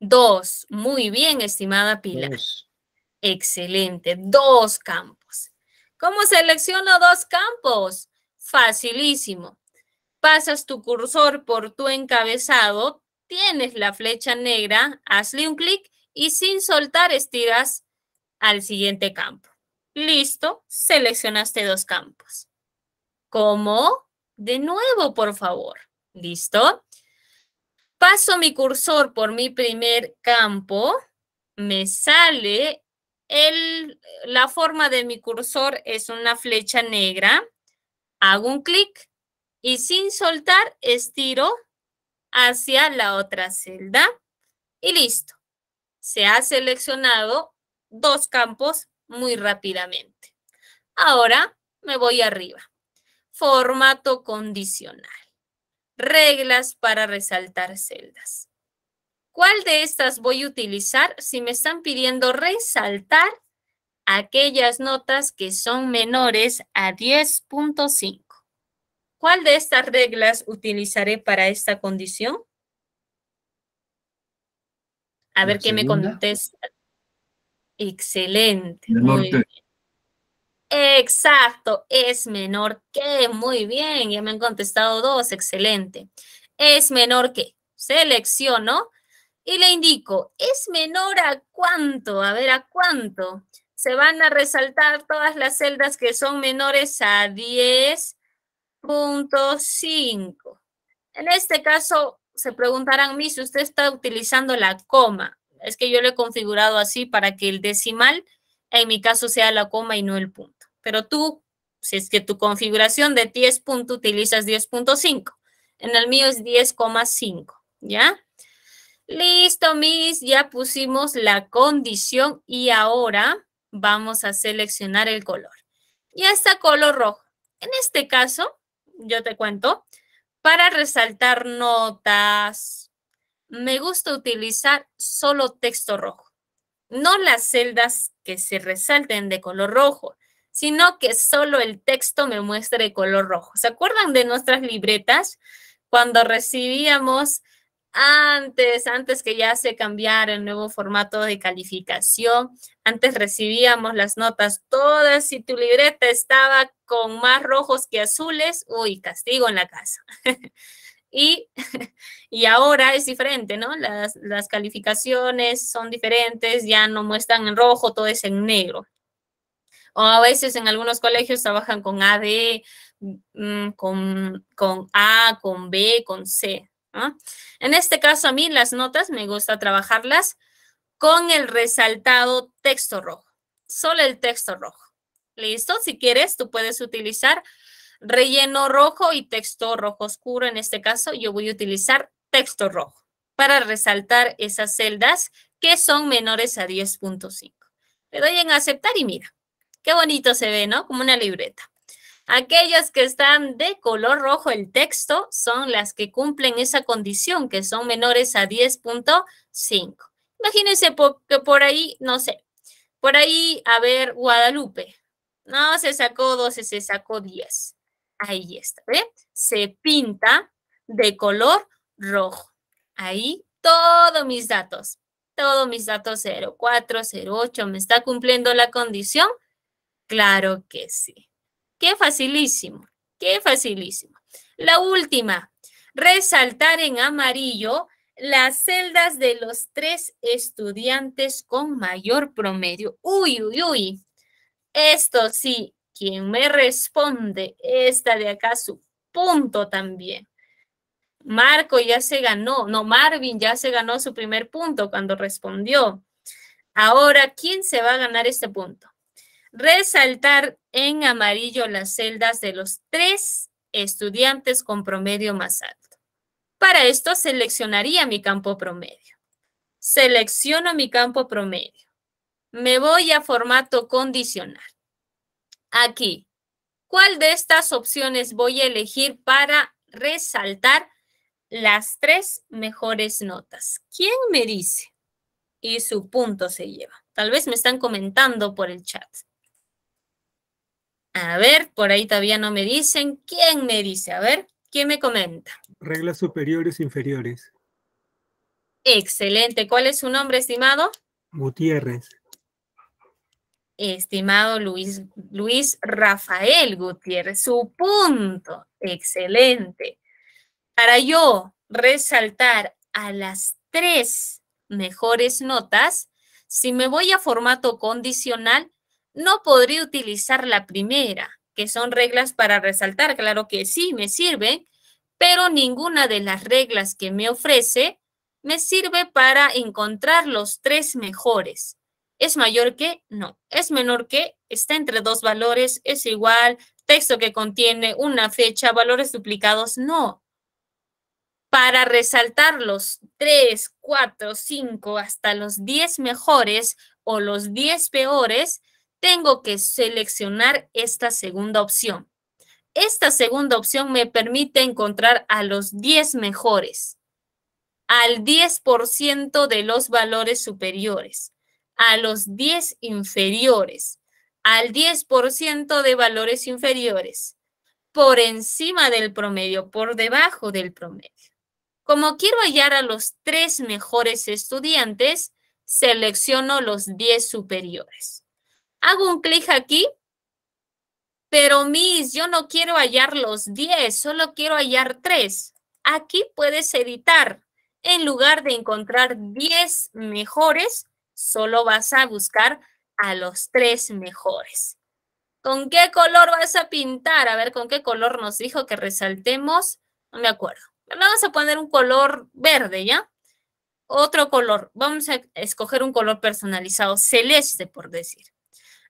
Dos. Muy bien, estimada Pilar. Excelente, dos campos. ¿Cómo selecciono dos campos? Facilísimo. Pasas tu cursor por tu encabezado, tienes la flecha negra, hazle un clic y sin soltar estiras al siguiente campo. Listo, seleccionaste dos campos. ¿Cómo? De nuevo, por favor. ¿Listo? Paso mi cursor por mi primer campo, me sale el, la forma de mi cursor es una flecha negra, hago un clic y sin soltar estiro hacia la otra celda y listo. Se ha seleccionado dos campos muy rápidamente. Ahora me voy arriba. Formato condicional reglas para resaltar celdas. ¿Cuál de estas voy a utilizar si me están pidiendo resaltar aquellas notas que son menores a 10.5? ¿Cuál de estas reglas utilizaré para esta condición? A ver qué me contesta. Excelente. Muy bien. Exacto, es menor que. Muy bien, ya me han contestado dos, excelente. Es menor que. Selecciono y le indico, ¿es menor a cuánto? A ver, ¿a cuánto? Se van a resaltar todas las celdas que son menores a 10.5. En este caso, se preguntarán, mí si usted está utilizando la coma. Es que yo lo he configurado así para que el decimal, en mi caso, sea la coma y no el punto pero tú, si es que tu configuración de 10 puntos utilizas 10.5, en el mío es 10,5, ¿ya? Listo, mis, ya pusimos la condición y ahora vamos a seleccionar el color. Ya está color rojo. En este caso, yo te cuento, para resaltar notas, me gusta utilizar solo texto rojo, no las celdas que se resalten de color rojo, sino que solo el texto me muestre de color rojo. ¿Se acuerdan de nuestras libretas? Cuando recibíamos antes, antes que ya se cambiara el nuevo formato de calificación, antes recibíamos las notas todas, si tu libreta estaba con más rojos que azules, uy, castigo en la casa. (laughs) y, (laughs) y, ahora es diferente, ¿no? Las, las calificaciones son diferentes, ya no muestran en rojo, todo es en negro o a veces en algunos colegios trabajan con AD, mm, con, con A, con B, con C. En este caso, a mí las notas me gusta trabajarlas con el resaltado texto rojo, solo el texto rojo. ¿Listo? Si quieres, tú puedes utilizar relleno rojo y texto rojo oscuro. En este caso, yo voy a utilizar texto rojo para resaltar esas celdas que son menores a 10.5. Le doy en aceptar y mira. Qué bonito se ve, ¿no? Como una libreta. Aquellas que están de color rojo el texto son las que cumplen esa condición, que son menores a 10.5. Imagínense por, que por ahí, no sé, por ahí, a ver, Guadalupe. No, se sacó 12, se sacó 10. Ahí está, ¿ve? Se pinta de color rojo. Ahí todos mis datos, todos mis datos 04, 08, me está cumpliendo la condición Claro que sí. Qué facilísimo, qué facilísimo. La última, resaltar en amarillo las celdas de los tres estudiantes con mayor promedio. Uy, uy, uy. Esto sí, quien me responde, esta de acá su punto también. Marco ya se ganó, no, Marvin ya se ganó su primer punto cuando respondió. Ahora, ¿quién se va a ganar este punto? resaltar en amarillo las celdas de los tres estudiantes con promedio más alto. Para esto seleccionaría mi campo promedio. Selecciono mi campo promedio. Me voy a formato condicional. Aquí, ¿cuál de estas opciones voy a elegir para resaltar las tres mejores notas? ¿Quién me dice? Y su punto se lleva. Tal vez me están comentando por el chat. A ver, por ahí todavía no me dicen. ¿Quién me dice? A ver, ¿quién me comenta? Reglas superiores e inferiores. Excelente. ¿Cuál es su nombre, estimado? Gutiérrez. Estimado Luis, Luis Rafael Gutiérrez, su punto. Excelente. Para yo resaltar a las tres mejores notas, si me voy a formato condicional, no podría utilizar la primera, que son reglas para resaltar. Claro que sí, me sirven, pero ninguna de las reglas que me ofrece me sirve para encontrar los tres mejores. ¿Es mayor que? No. ¿Es menor que? Está entre dos valores, es igual, texto que contiene una fecha, valores duplicados, no. Para resaltar los tres, cuatro, cinco, hasta los diez mejores o los 10 peores, tengo que seleccionar esta segunda opción. Esta segunda opción me permite encontrar a los 10 mejores, al 10% de los valores superiores, a los 10 inferiores, al 10% de valores inferiores, por encima del promedio, por debajo del promedio. Como quiero hallar a los tres mejores estudiantes, selecciono los 10 superiores. Hago un clic aquí, pero mis, yo no quiero hallar los 10, solo quiero hallar 3. Aquí puedes editar. En lugar de encontrar 10 mejores, solo vas a buscar a los 3 mejores. ¿Con qué color vas a pintar? A ver, ¿con qué color nos dijo que resaltemos? No me acuerdo. Vamos a poner un color verde, ¿ya? Otro color. Vamos a escoger un color personalizado, celeste, por decir.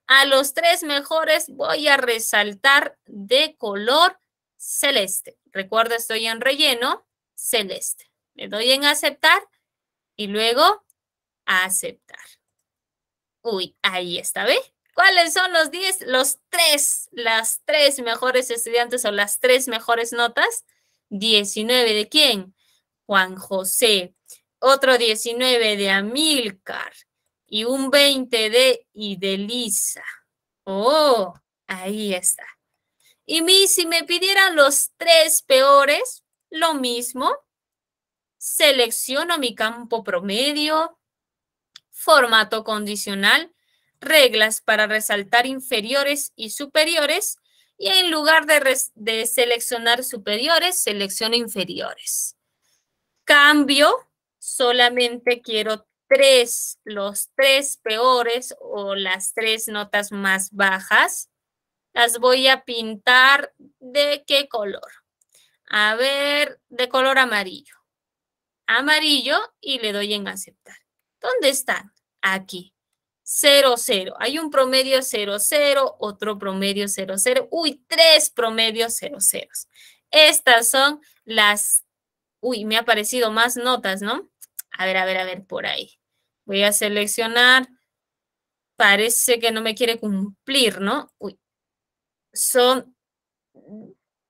A los tres mejores voy a resaltar de color celeste. Recuerda, estoy en relleno celeste. Le doy en aceptar y luego aceptar. Uy, ahí está, ¿ve? ¿Cuáles son los diez, Los tres, las tres mejores estudiantes o las tres mejores notas. 19 de quién? Juan José. Otro 19 de Amílcar y un 20 de Idelisa. Oh, ahí está. Y mi, si me pidieran los tres peores, lo mismo. Selecciono mi campo promedio, formato condicional, reglas para resaltar inferiores y superiores. Y en lugar de, de seleccionar superiores, selecciono inferiores. Cambio, solamente quiero tres, los tres peores o las tres notas más bajas, las voy a pintar de qué color. A ver, de color amarillo. Amarillo y le doy en aceptar. ¿Dónde están? Aquí. cero cero Hay un promedio cero cero otro promedio cero cero Uy, tres promedios cero 0. Estas son las... Uy, me ha parecido más notas, ¿no? A ver, a ver, a ver, por ahí. Voy a seleccionar. Parece que no me quiere cumplir, ¿no? Uy. Son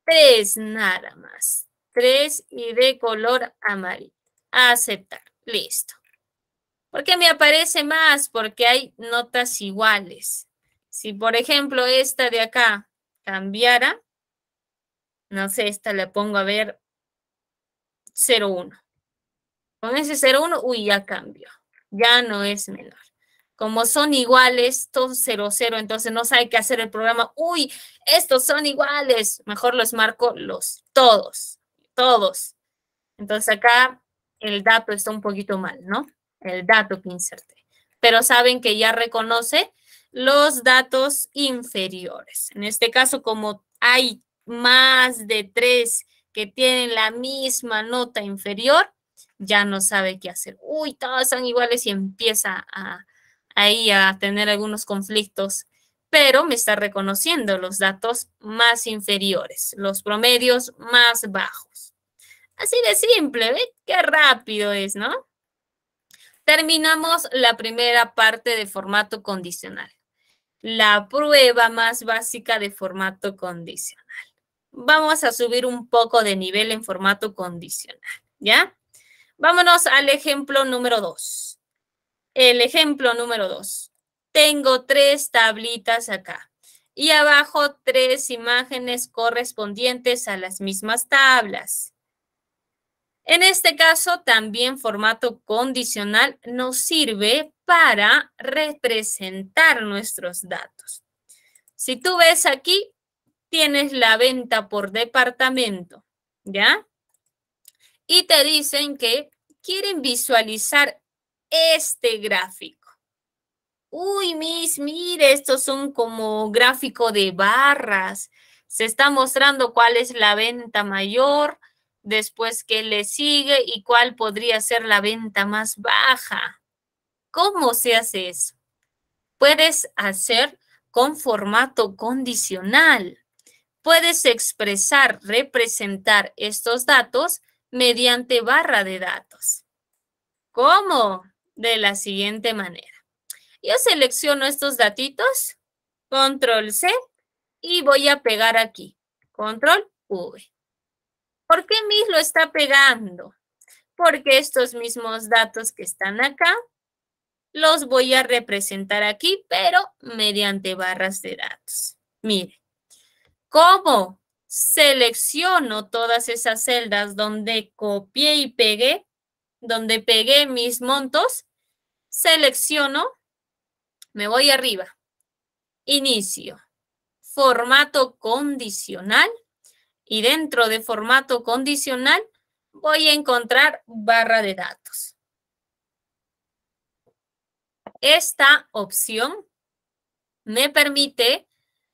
tres nada más. Tres y de color amarillo. Aceptar. Listo. ¿Por qué me aparece más? Porque hay notas iguales. Si, por ejemplo, esta de acá cambiara, no sé, esta la pongo a ver 01. Con ese 01, uy, ya cambió ya no es menor. Como son iguales, todos 0, 0, entonces no sabe qué hacer el programa. Uy, estos son iguales. Mejor los marco los todos, todos. Entonces acá el dato está un poquito mal, ¿no? El dato que inserté. Pero saben que ya reconoce los datos inferiores. En este caso, como hay más de tres que tienen la misma nota inferior, ya no sabe qué hacer. Uy, todas son iguales y empieza a, ahí a tener algunos conflictos, pero me está reconociendo los datos más inferiores, los promedios más bajos. Así de simple, ¿ve? Qué rápido es, ¿no? Terminamos la primera parte de formato condicional, la prueba más básica de formato condicional. Vamos a subir un poco de nivel en formato condicional, ¿ya? Vámonos al ejemplo número 2. El ejemplo número 2. Tengo tres tablitas acá y abajo tres imágenes correspondientes a las mismas tablas. En este caso, también formato condicional nos sirve para representar nuestros datos. Si tú ves aquí, tienes la venta por departamento, ¿ya? y te dicen que quieren visualizar este gráfico. Uy, mis, mire, estos son como gráfico de barras. Se está mostrando cuál es la venta mayor, después qué le sigue y cuál podría ser la venta más baja. ¿Cómo se hace eso? Puedes hacer con formato condicional. Puedes expresar, representar estos datos mediante barra de datos. ¿Cómo? De la siguiente manera. Yo selecciono estos datitos, control C, y voy a pegar aquí, control V. ¿Por qué MIS lo está pegando? Porque estos mismos datos que están acá, los voy a representar aquí, pero mediante barras de datos. Mire, ¿cómo? selecciono todas esas celdas donde copié y pegué, donde pegué mis montos, selecciono, me voy arriba, inicio, formato condicional y dentro de formato condicional voy a encontrar barra de datos. Esta opción me permite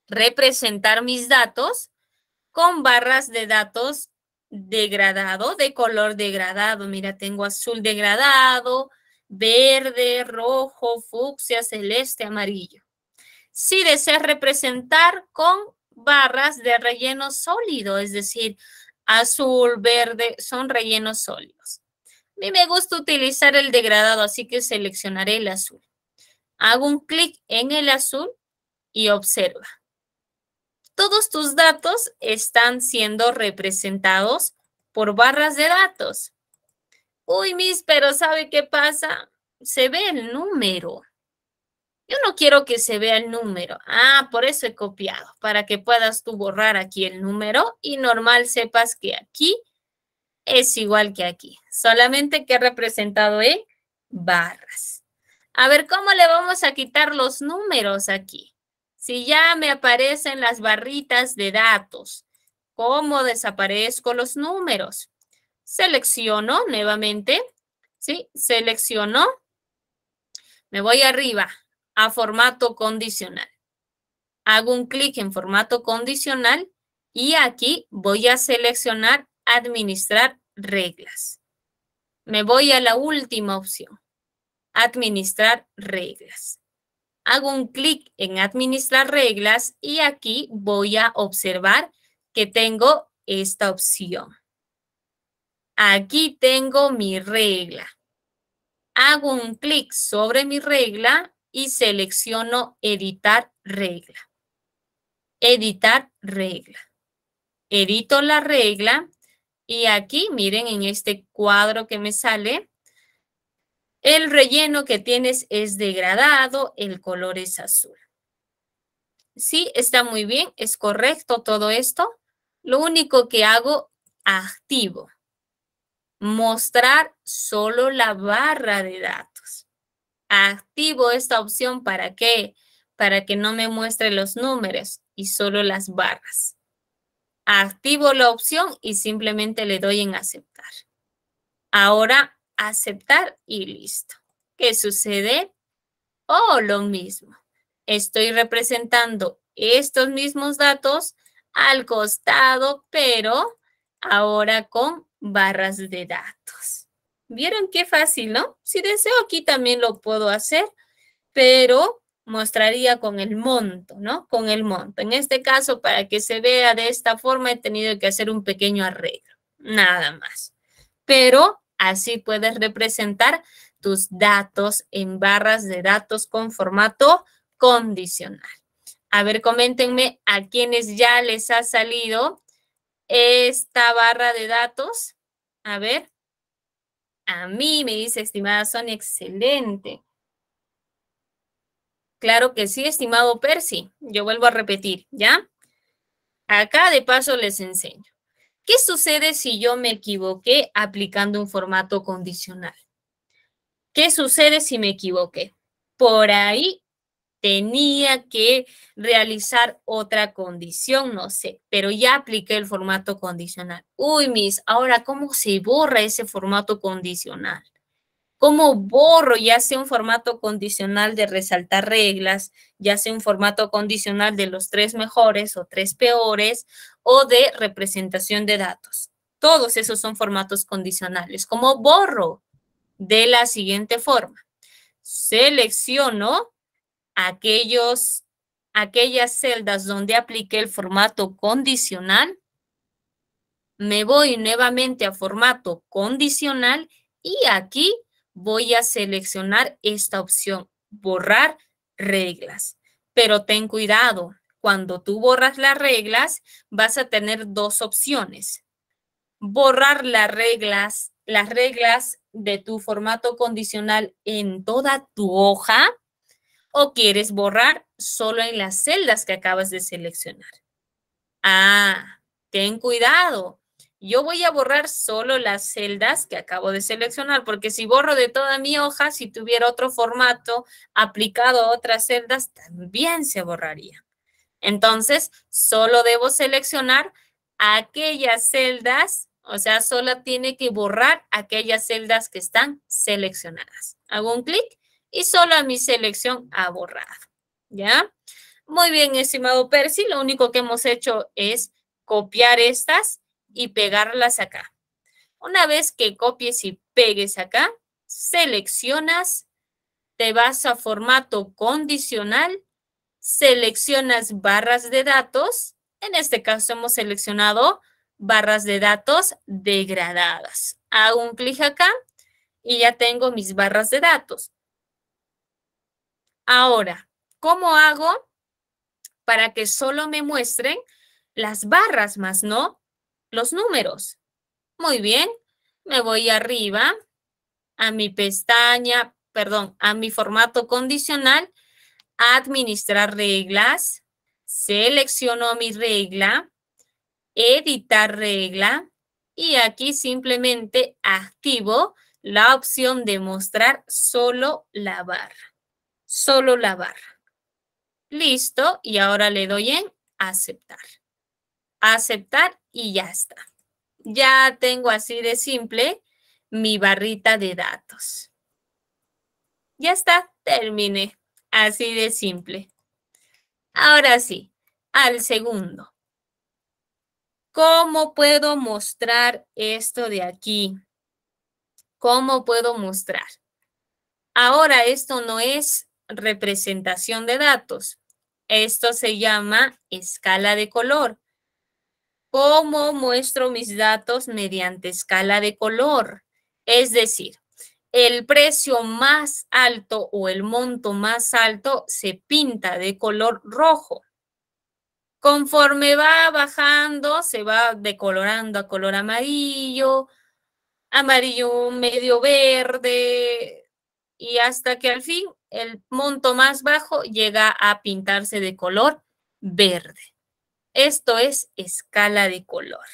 representar mis datos con barras de datos degradado, de color degradado. Mira, tengo azul degradado, verde, rojo, fucsia, celeste, amarillo. Si deseas representar con barras de relleno sólido, es decir, azul, verde, son rellenos sólidos. A mí me gusta utilizar el degradado, así que seleccionaré el azul. Hago un clic en el azul y observa todos tus datos están siendo representados por barras de datos. Uy, mis, pero ¿sabe qué pasa? Se ve el número. Yo no quiero que se vea el número. Ah, por eso he copiado, para que puedas tú borrar aquí el número y normal sepas que aquí es igual que aquí, solamente que he representado en barras. A ver, ¿cómo le vamos a quitar los números aquí? Si ya me aparecen las barritas de datos, ¿cómo desaparezco los números? Selecciono nuevamente, ¿sí? Selecciono, me voy arriba a formato condicional. Hago un clic en formato condicional y aquí voy a seleccionar administrar reglas. Me voy a la última opción, administrar reglas hago un clic en administrar reglas y aquí voy a observar que tengo esta opción. Aquí tengo mi regla. Hago un clic sobre mi regla y selecciono editar regla. Editar regla. Edito la regla y aquí miren en este cuadro que me sale, el relleno que tienes es degradado, el color es azul. Sí, está muy bien, es correcto todo esto. Lo único que hago, activo. Mostrar solo la barra de datos. Activo esta opción para qué? Para que no me muestre los números y solo las barras. Activo la opción y simplemente le doy en aceptar. Ahora aceptar y listo. ¿Qué sucede? Oh, lo mismo. Estoy representando estos mismos datos al costado, pero ahora con barras de datos. ¿Vieron qué fácil, no? Si deseo aquí también lo puedo hacer, pero mostraría con el monto, ¿no? Con el monto. En este caso, para que se vea de esta forma, he tenido que hacer un pequeño arreglo, nada más. Pero Así puedes representar tus datos en barras de datos con formato condicional. A ver, coméntenme a quienes ya les ha salido esta barra de datos. A ver. A mí me dice, estimada son excelente. Claro que sí, estimado Percy. Yo vuelvo a repetir, ¿ya? Acá de paso les enseño. ¿Qué sucede si yo me equivoqué aplicando un formato condicional? ¿Qué sucede si me equivoqué? Por ahí tenía que realizar otra condición, no sé, pero ya apliqué el formato condicional. Uy, Miss, ahora, ¿cómo se borra ese formato condicional? ¿Cómo borro ya sea un formato condicional de resaltar reglas, ya sea un formato condicional de los tres mejores o tres peores o de representación de datos. Todos esos son formatos condicionales, como borro de la siguiente forma. Selecciono aquellos, aquellas celdas donde apliqué el formato condicional. Me voy nuevamente a formato condicional y aquí voy a seleccionar esta opción, borrar reglas. Pero ten cuidado, cuando tú borras las reglas, vas a tener dos opciones. Borrar las reglas, las reglas de tu formato condicional en toda tu hoja o quieres borrar solo en las celdas que acabas de seleccionar. Ah, ten cuidado, yo voy a borrar solo las celdas que acabo de seleccionar, porque si borro de toda mi hoja, si tuviera otro formato aplicado a otras celdas, también se borraría. Entonces, solo debo seleccionar aquellas celdas, o sea, solo tiene que borrar aquellas celdas que están seleccionadas. Hago un clic y solo mi selección ha borrado, ¿ya? Muy bien, estimado Percy, lo único que hemos hecho es copiar estas y pegarlas acá. Una vez que copies y pegues acá, seleccionas, te vas a formato condicional, seleccionas barras de datos. En este caso hemos seleccionado barras de datos degradadas. Hago un clic acá y ya tengo mis barras de datos. Ahora, ¿cómo hago para que solo me muestren las barras más no los números. Muy bien, me voy arriba a mi pestaña, perdón, a mi formato condicional, administrar reglas, selecciono mi regla, editar regla y aquí simplemente activo la opción de mostrar solo la barra, solo la barra. Listo, y ahora le doy en aceptar. Aceptar y ya está. Ya tengo así de simple mi barrita de datos. Ya está, terminé. Así de simple. Ahora sí, al segundo. ¿Cómo puedo mostrar esto de aquí? ¿Cómo puedo mostrar? Ahora, esto no es representación de datos. Esto se llama escala de color cómo muestro mis datos mediante escala de color. Es decir, el precio más alto o el monto más alto se pinta de color rojo. Conforme va bajando, se va decolorando a color amarillo, amarillo medio verde, y hasta que al fin el monto más bajo llega a pintarse de color verde. Esto es escala de color.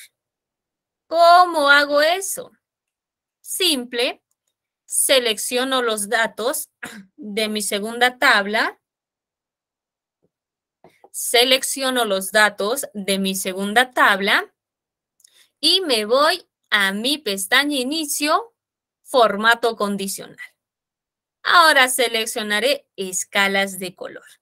¿Cómo hago eso? Simple, selecciono los datos (clears throat) de mi segunda tabla, selecciono los datos de mi segunda tabla y me voy a mi pestaña inicio, formato condicional. Ahora seleccionaré escalas de color.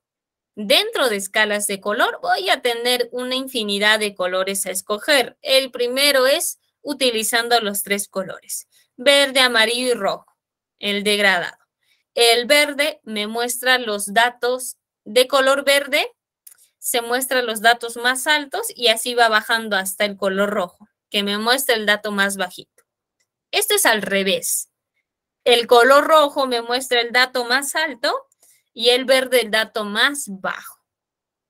Dentro de escalas de color voy a tener una infinidad de colores a escoger. El primero es utilizando los tres colores, verde, amarillo y rojo, el degradado. El verde me muestra los datos de color verde, se muestra los datos más altos y así va bajando hasta el color rojo, que me muestra el dato más bajito. Esto es al revés. El color rojo me muestra el dato más alto y el verde el dato más bajo.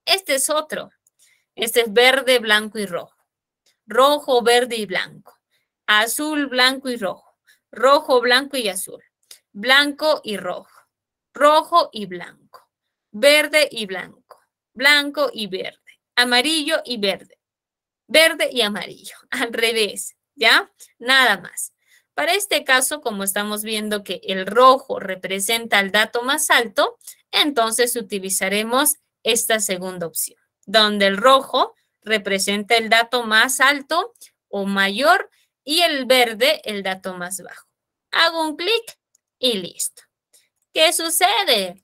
Este es otro. Este es verde, blanco y rojo. Rojo, verde y blanco. Azul, blanco y rojo. Rojo, blanco y azul. Blanco y rojo. Rojo y blanco. Verde y blanco. Blanco y verde. Amarillo y verde. Verde y amarillo. (laughs) Al revés. ¿Ya? Nada más. Para este caso, como estamos viendo que el rojo representa el dato más alto, entonces utilizaremos esta segunda opción, donde el rojo representa el dato más alto o mayor y el verde el dato más bajo. Hago un clic y listo. ¿Qué sucede?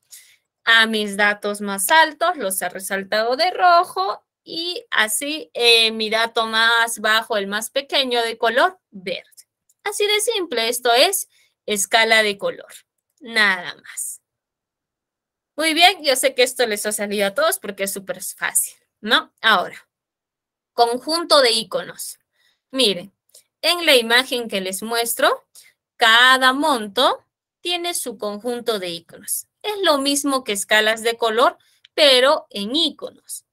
A mis datos más altos los ha resaltado de rojo y así eh, mi dato más bajo, el más pequeño de color verde. Así de simple, esto es escala de color, nada más. Muy bien, yo sé que esto les ha salido a todos porque es súper fácil, ¿no? Ahora, conjunto de iconos. Miren, en la imagen que les muestro, cada monto tiene su conjunto de iconos. Es lo mismo que escalas de color, pero en iconos.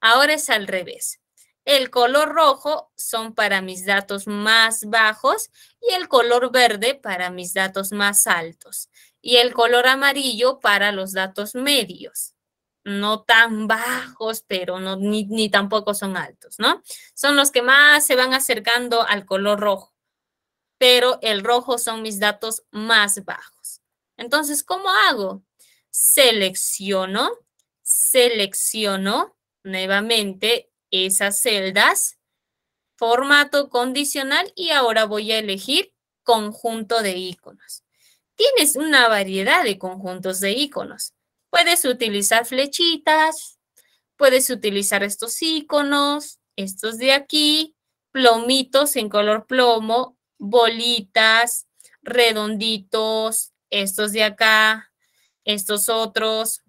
Ahora es al revés. El color rojo son para mis datos más bajos y el color verde para mis datos más altos y el color amarillo para los datos medios. No tan bajos, pero no, ni, ni tampoco son altos, ¿no? Son los que más se van acercando al color rojo, pero el rojo son mis datos más bajos. Entonces, ¿cómo hago? Selecciono, selecciono nuevamente esas celdas, formato condicional y ahora voy a elegir conjunto de iconos tienes una variedad de conjuntos de iconos. Puedes utilizar flechitas, puedes utilizar estos iconos, estos de aquí, plomitos en color plomo, bolitas, redonditos, estos de acá, estos otros,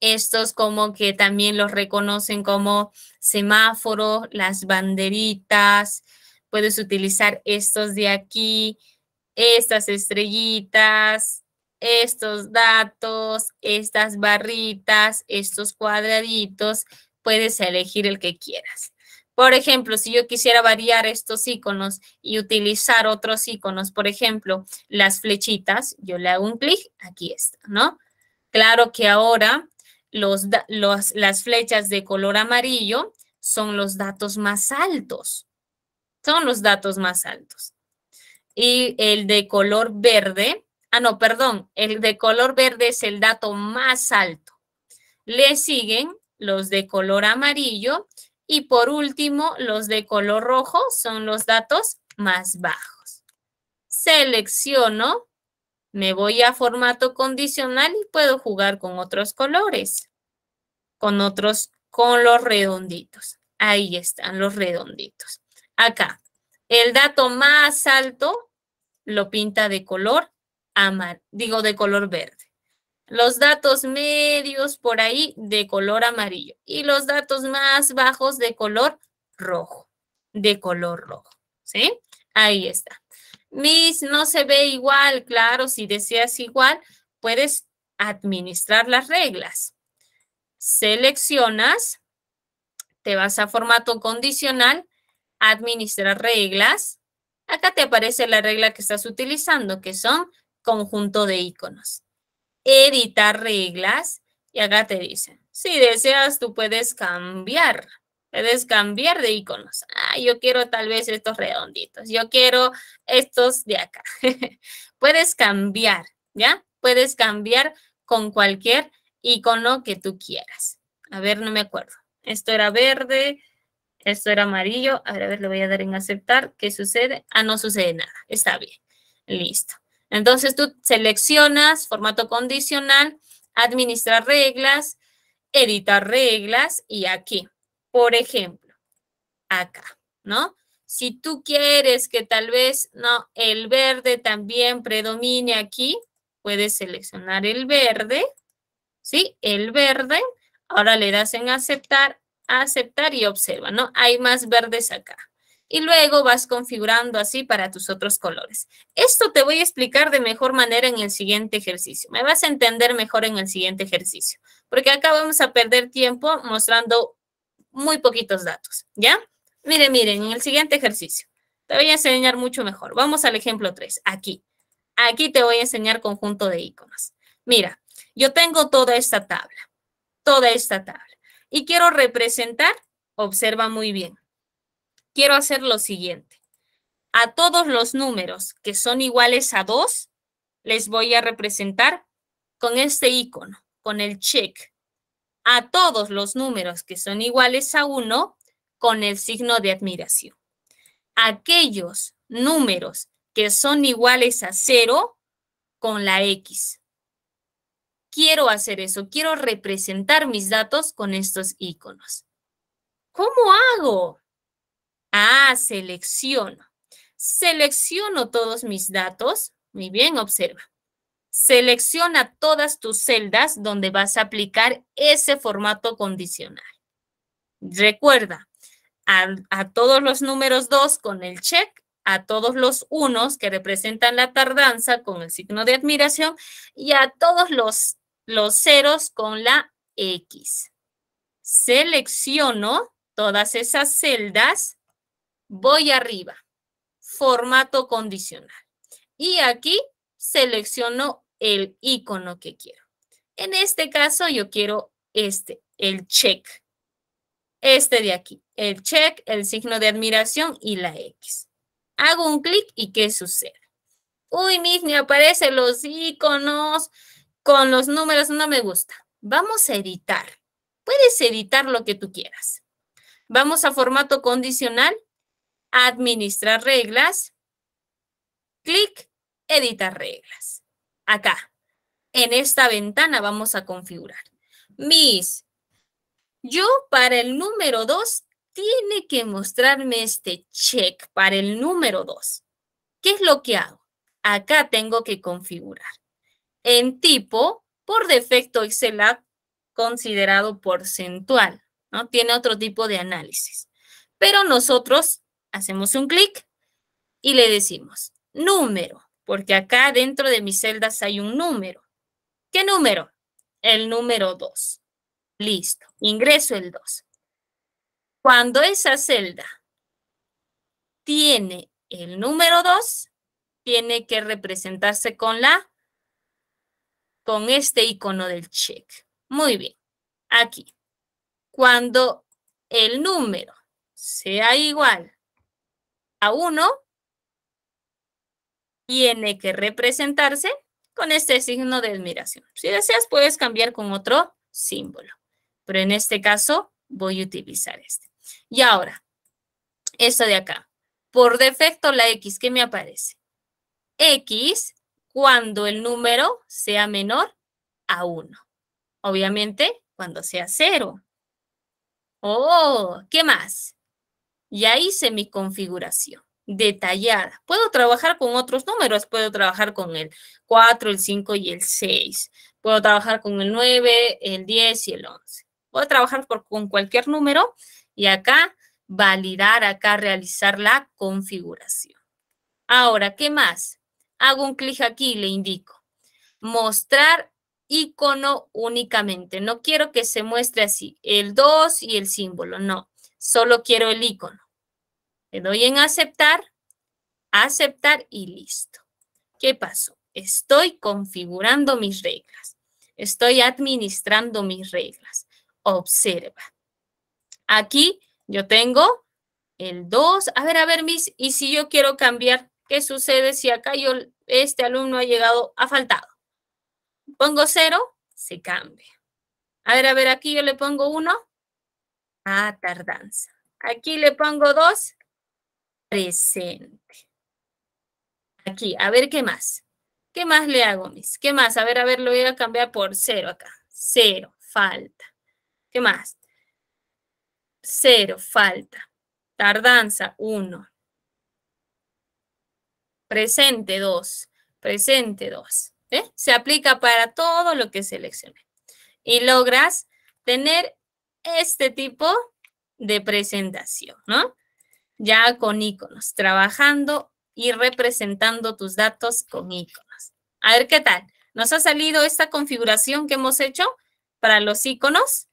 estos como que también los reconocen como semáforos, las banderitas, puedes utilizar estos de aquí, estas estrellitas, estos datos, estas barritas, estos cuadraditos, puedes elegir el que quieras. Por ejemplo, si yo quisiera variar estos iconos y utilizar otros iconos, por ejemplo, las flechitas, yo le hago un clic, aquí está, ¿no? Claro que ahora los, las flechas de color amarillo son los datos más altos, son los datos más altos y el de color verde, ah no, perdón, el de color verde es el dato más alto. Le siguen los de color amarillo y por último los de color rojo son los datos más bajos. Selecciono, me voy a formato condicional y puedo jugar con otros colores, con otros, con los redonditos. Ahí están los redonditos. Acá, el dato más alto lo pinta de color amar digo de color verde. Los datos medios por ahí de color amarillo y los datos más bajos de color rojo, de color rojo, ¿sí? Ahí está. Miss, no se ve igual, claro, si deseas igual, puedes administrar las reglas. Seleccionas, te vas a formato condicional, administrar reglas, Acá te aparece la regla que estás utilizando, que son conjunto de iconos. Editar reglas. Y acá te dicen, si deseas, tú puedes cambiar. Puedes cambiar de iconos. Ah, yo quiero tal vez estos redonditos. Yo quiero estos de acá. (laughs) puedes cambiar, ¿ya? Puedes cambiar con cualquier icono que tú quieras. A ver, no me acuerdo. Esto era verde, esto era amarillo. Ahora a ver, le voy a dar en aceptar. ¿Qué sucede? Ah, no sucede nada. Está bien. Listo. Entonces tú seleccionas formato condicional, administrar reglas, editar reglas y aquí, por ejemplo, acá, ¿no? Si tú quieres que tal vez no el verde también predomine aquí, puedes seleccionar el verde, ¿sí? El verde. Ahora le das en aceptar aceptar y observa, ¿no? Hay más verdes acá. Y luego vas configurando así para tus otros colores. Esto te voy a explicar de mejor manera en el siguiente ejercicio. Me vas a entender mejor en el siguiente ejercicio. Porque acá vamos a perder tiempo mostrando muy poquitos datos, ¿ya? Miren, miren, en el siguiente ejercicio. Te voy a enseñar mucho mejor. Vamos al ejemplo 3, aquí. Aquí te voy a enseñar conjunto de iconos. Mira, yo tengo toda esta tabla, toda esta tabla y quiero representar, observa muy bien. Quiero hacer lo siguiente. A todos los números que son iguales a 2, les voy a representar con este icono, con el check. A todos los números que son iguales a 1, con el signo de admiración. Aquellos números que son iguales a 0, con la X quiero hacer eso, quiero representar mis datos con estos iconos. ¿Cómo hago? Ah, selecciono. Selecciono todos mis datos. Muy bien, observa. Selecciona todas tus celdas donde vas a aplicar ese formato condicional. Recuerda, a, todos los números 2 con el check a todos los unos que representan la tardanza con el signo de admiración y a todos los los ceros con la X. Selecciono todas esas celdas, voy arriba, formato condicional. Y aquí selecciono el icono que quiero. En este caso yo quiero este, el check. Este de aquí, el check, el signo de admiración y la X. Hago un clic y ¿qué sucede? Uy, mis, me aparecen los iconos, con los números no me gusta. Vamos a editar. Puedes editar lo que tú quieras. Vamos a formato condicional, administrar reglas, clic, editar reglas. Acá, en esta ventana vamos a configurar. Mis, yo para el número 2 tiene que mostrarme este check para el número 2. ¿Qué es lo que hago? Acá tengo que configurar. En tipo, por defecto, Excel considerado porcentual, ¿no? Tiene otro tipo de análisis. Pero nosotros hacemos un clic y le decimos número, porque acá dentro de mis celdas hay un número. ¿Qué número? El número 2. Listo, ingreso el 2. Cuando esa celda tiene el número 2, tiene que representarse con la con este icono del check. Muy bien, aquí. Cuando el número sea igual a 1, tiene que representarse con este signo de admiración. Si deseas, puedes cambiar con otro símbolo, pero en este caso voy a utilizar este. Y ahora, esto de acá. Por defecto, la X, ¿qué me aparece? X cuando el número sea menor a 1. Obviamente, cuando sea 0. Oh, ¿qué más? Ya hice mi configuración detallada. Puedo trabajar con otros números, puedo trabajar con el 4, el 5 y el 6. Puedo trabajar con el 9, el 10 y el 11. Puedo trabajar con cualquier número y acá validar, acá realizar la configuración. Ahora, ¿qué más? Hago un clic aquí y le indico. Mostrar icono únicamente. No quiero que se muestre así, el 2 y el símbolo, no. Solo quiero el icono. Le doy en aceptar, aceptar y listo. ¿Qué pasó? Estoy configurando mis reglas. Estoy administrando mis reglas. Observa. Aquí yo tengo el 2. A ver, a ver, mis, y si yo quiero cambiar ¿Qué sucede si acá yo, este alumno ha llegado, ha faltado? Pongo cero, se cambia. A ver, a ver, aquí yo le pongo uno. a ah, tardanza. Aquí le pongo dos. presente. Aquí, a ver, ¿qué más? ¿Qué más le hago, mis? ¿Qué más? A ver, a ver, lo voy a cambiar por cero acá. Cero, falta. ¿Qué más? Cero, falta. Tardanza, uno presente 2, presente 2. ¿eh? Se aplica para todo lo que seleccione. Y logras tener este tipo de presentación, ¿no? Ya con iconos, trabajando y representando tus datos con iconos. A ver qué tal. ¿Nos ha salido esta configuración que hemos hecho para los iconos?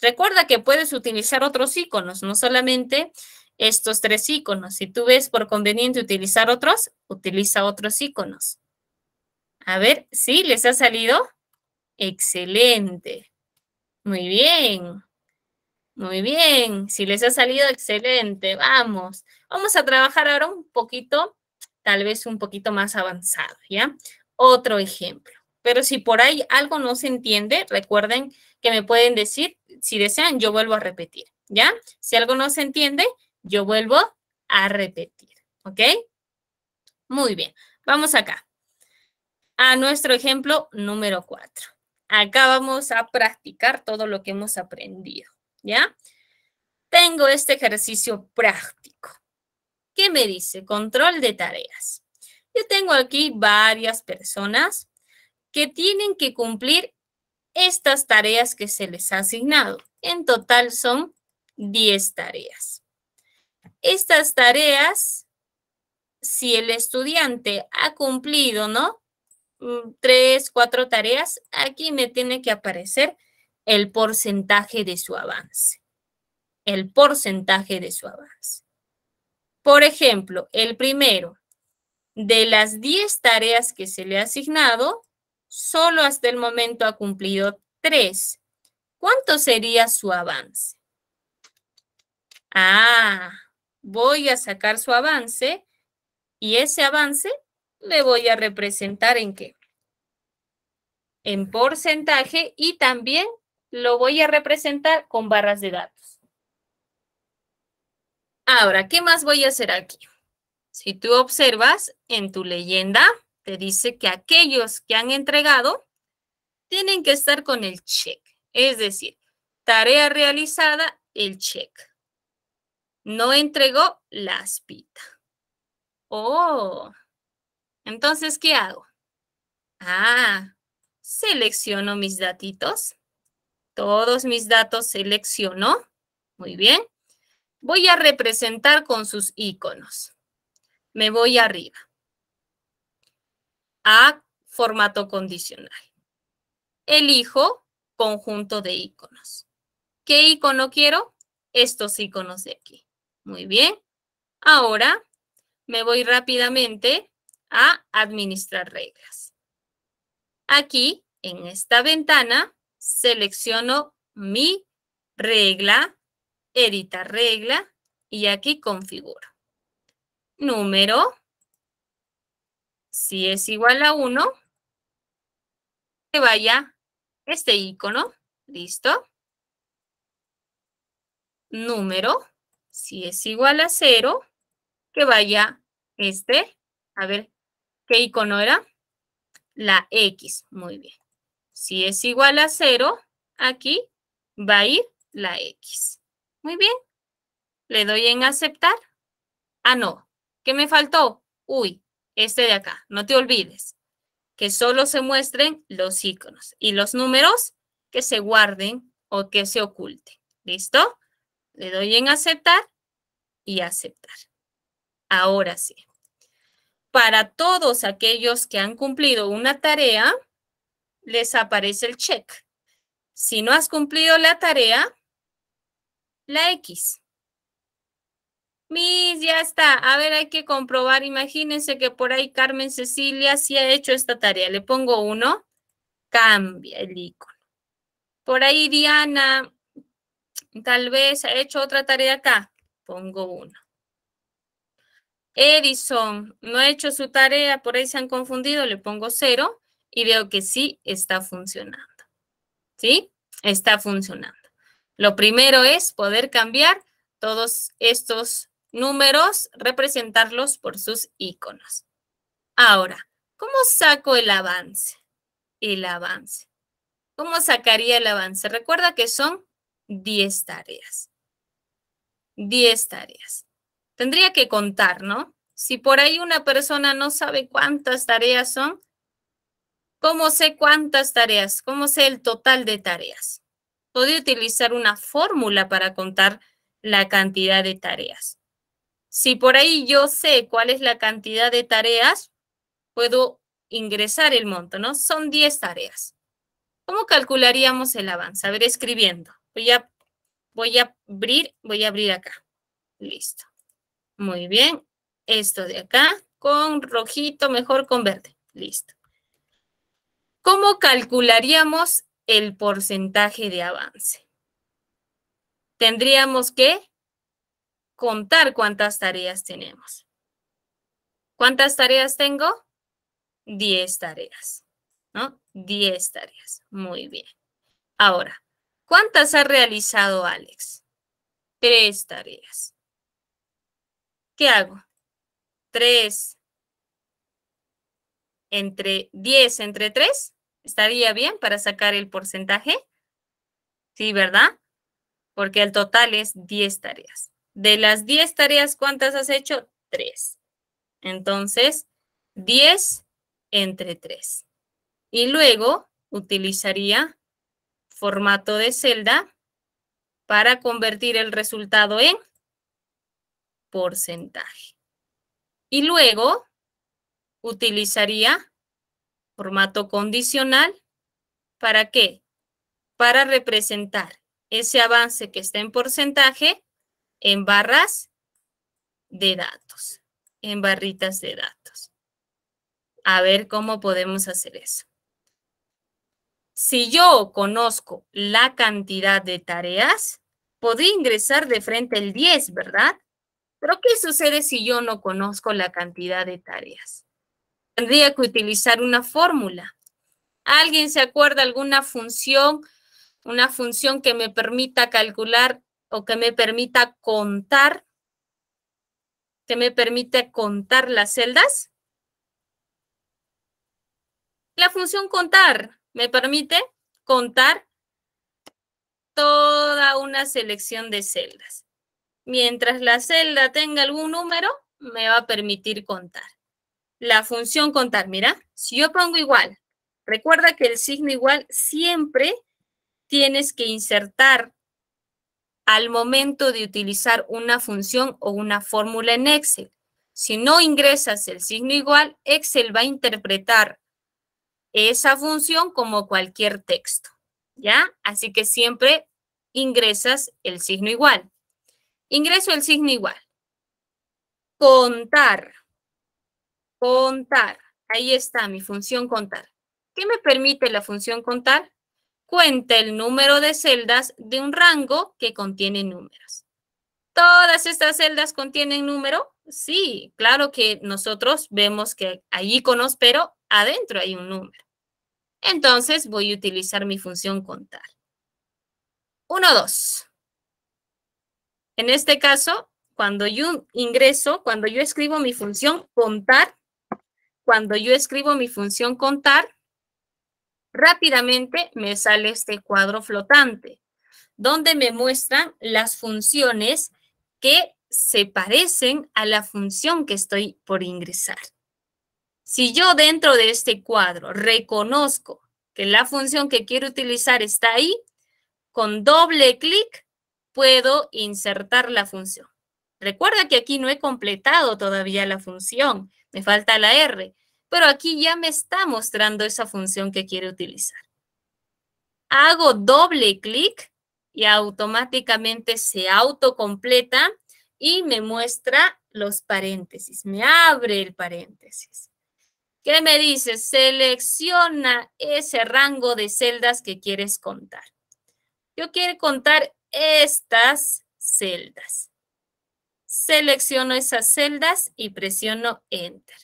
Recuerda que puedes utilizar otros iconos, no solamente estos tres iconos. Si tú ves por conveniente utilizar otros, utiliza otros iconos. A ver, si ¿Les ha salido? Excelente. Muy bien. Muy bien. Si les ha salido, excelente. Vamos. Vamos a trabajar ahora un poquito, tal vez un poquito más avanzado, ¿ya? Otro ejemplo. Pero si por ahí algo no se entiende, recuerden que me pueden decir, si desean, yo vuelvo a repetir, ¿ya? Si algo no se entiende, yo vuelvo a repetir, ¿ok? Muy bien, vamos acá. A nuestro ejemplo número 4. Acá vamos a practicar todo lo que hemos aprendido, ¿ya? Tengo este ejercicio práctico. ¿Qué me dice? Control de tareas. Yo tengo aquí varias personas que tienen que cumplir estas tareas que se les ha asignado. En total son 10 tareas. Estas tareas, si el estudiante ha cumplido, ¿no? Mm, tres, cuatro tareas, aquí me tiene que aparecer el porcentaje de su avance. El porcentaje de su avance. Por ejemplo, el primero, de las diez tareas que se le ha asignado, solo hasta el momento ha cumplido tres. ¿Cuánto sería su avance? Ah, voy a sacar su avance y ese avance le voy a representar en qué? En porcentaje y también lo voy a representar con barras de datos. Ahora, ¿qué más voy a hacer aquí? Si tú observas en tu leyenda, te dice que aquellos que han entregado tienen que estar con el check. Es decir, tarea realizada, el check no entregó las pita. Oh, entonces, ¿qué hago? Ah, selecciono mis datitos. Todos mis datos selecciono. Muy bien. Voy a representar con sus iconos. Me voy arriba. A formato condicional. Elijo conjunto de iconos. ¿Qué icono quiero? Estos iconos de aquí. Muy bien. Ahora me voy rápidamente a administrar reglas. Aquí, en esta ventana, selecciono mi regla, editar regla y aquí configuro. Número, si es igual a 1, que vaya este icono, listo. Número, si es igual a cero, que vaya este, a ver, ¿qué icono era? La X, muy bien. Si es igual a cero, aquí va a ir la X. Muy bien. Le doy en aceptar. Ah, no. ¿Qué me faltó? Uy, este de acá. No te olvides que solo se muestren los iconos y los números que se guarden o que se oculten. ¿Listo? Le doy en aceptar y aceptar. Ahora sí. Para todos aquellos que han cumplido una tarea, les aparece el check. Si no has cumplido la tarea, la X. Mis, ya está. A ver, hay que comprobar. Imagínense que por ahí Carmen Cecilia sí ha hecho esta tarea. Le pongo uno, cambia el icono. Por ahí Diana, Tal vez ha hecho otra tarea acá. Pongo uno Edison no ha hecho su tarea, por ahí se han confundido, le pongo cero y veo que sí está funcionando. ¿Sí? Está funcionando. Lo primero es poder cambiar todos estos números, representarlos por sus iconos. Ahora, ¿cómo saco el avance? El avance. ¿Cómo sacaría el avance? Recuerda que son 10 tareas. 10 tareas. Tendría que contar, ¿no? Si por ahí una persona no sabe cuántas tareas son, ¿cómo sé cuántas tareas? ¿Cómo sé el total de tareas? Podría utilizar una fórmula para contar la cantidad de tareas. Si por ahí yo sé cuál es la cantidad de tareas, puedo ingresar el monto, ¿no? Son 10 tareas. ¿Cómo calcularíamos el avance? A ver, escribiendo. Voy a, voy a abrir, voy a abrir acá. Listo. Muy bien. Esto de acá con rojito, mejor con verde. Listo. ¿Cómo calcularíamos el porcentaje de avance? Tendríamos que contar cuántas tareas tenemos. ¿Cuántas tareas tengo? 10 tareas, ¿no? 10 tareas. Muy bien. Ahora, ¿Cuántas has realizado Alex? Tres tareas. ¿Qué hago? Tres entre 10 entre tres. ¿Estaría bien para sacar el porcentaje? Sí, ¿verdad? Porque el total es 10 tareas. De las 10 tareas, ¿cuántas has hecho? Tres. Entonces, 10 entre 3. Y luego utilizaría formato de celda para convertir el resultado en porcentaje. Y luego utilizaría formato condicional. ¿Para qué? Para representar ese avance que está en porcentaje en barras de datos, en barritas de datos. A ver cómo podemos hacer eso. Si yo conozco la cantidad de tareas, podría ingresar de frente el 10, ¿verdad? Pero ¿qué sucede si yo no conozco la cantidad de tareas? Tendría que utilizar una fórmula. ¿Alguien se acuerda alguna función, una función que me permita calcular o que me permita contar, que me permite contar las celdas? La función contar me permite contar toda una selección de celdas. Mientras la celda tenga algún número, me va a permitir contar. La función contar, mira, si yo pongo igual, recuerda que el signo igual siempre tienes que insertar al momento de utilizar una función o una fórmula en Excel. Si no ingresas el signo igual, Excel va a interpretar esa función como cualquier texto, ¿ya? Así que siempre ingresas el signo igual. Ingreso el signo igual. Contar. Contar. Ahí está mi función contar. ¿Qué me permite la función contar? Cuenta el número de celdas de un rango que contiene números. ¿Todas estas celdas contienen número? Sí, claro que nosotros vemos que hay íconos, pero adentro hay un número. Entonces voy a utilizar mi función contar. Uno, dos. En este caso, cuando yo ingreso, cuando yo escribo mi función contar, cuando yo escribo mi función contar, rápidamente me sale este cuadro flotante, donde me muestran las funciones que se parecen a la función que estoy por ingresar. Si yo dentro de este cuadro reconozco que la función que quiero utilizar está ahí, con doble clic puedo insertar la función. Recuerda que aquí no he completado todavía la función, me falta la R, pero aquí ya me está mostrando esa función que quiero utilizar. Hago doble clic y automáticamente se autocompleta y me muestra los paréntesis, me abre el paréntesis. ¿Qué me dices? Selecciona ese rango de celdas que quieres contar. Yo quiero contar estas celdas. Selecciono esas celdas y presiono Enter.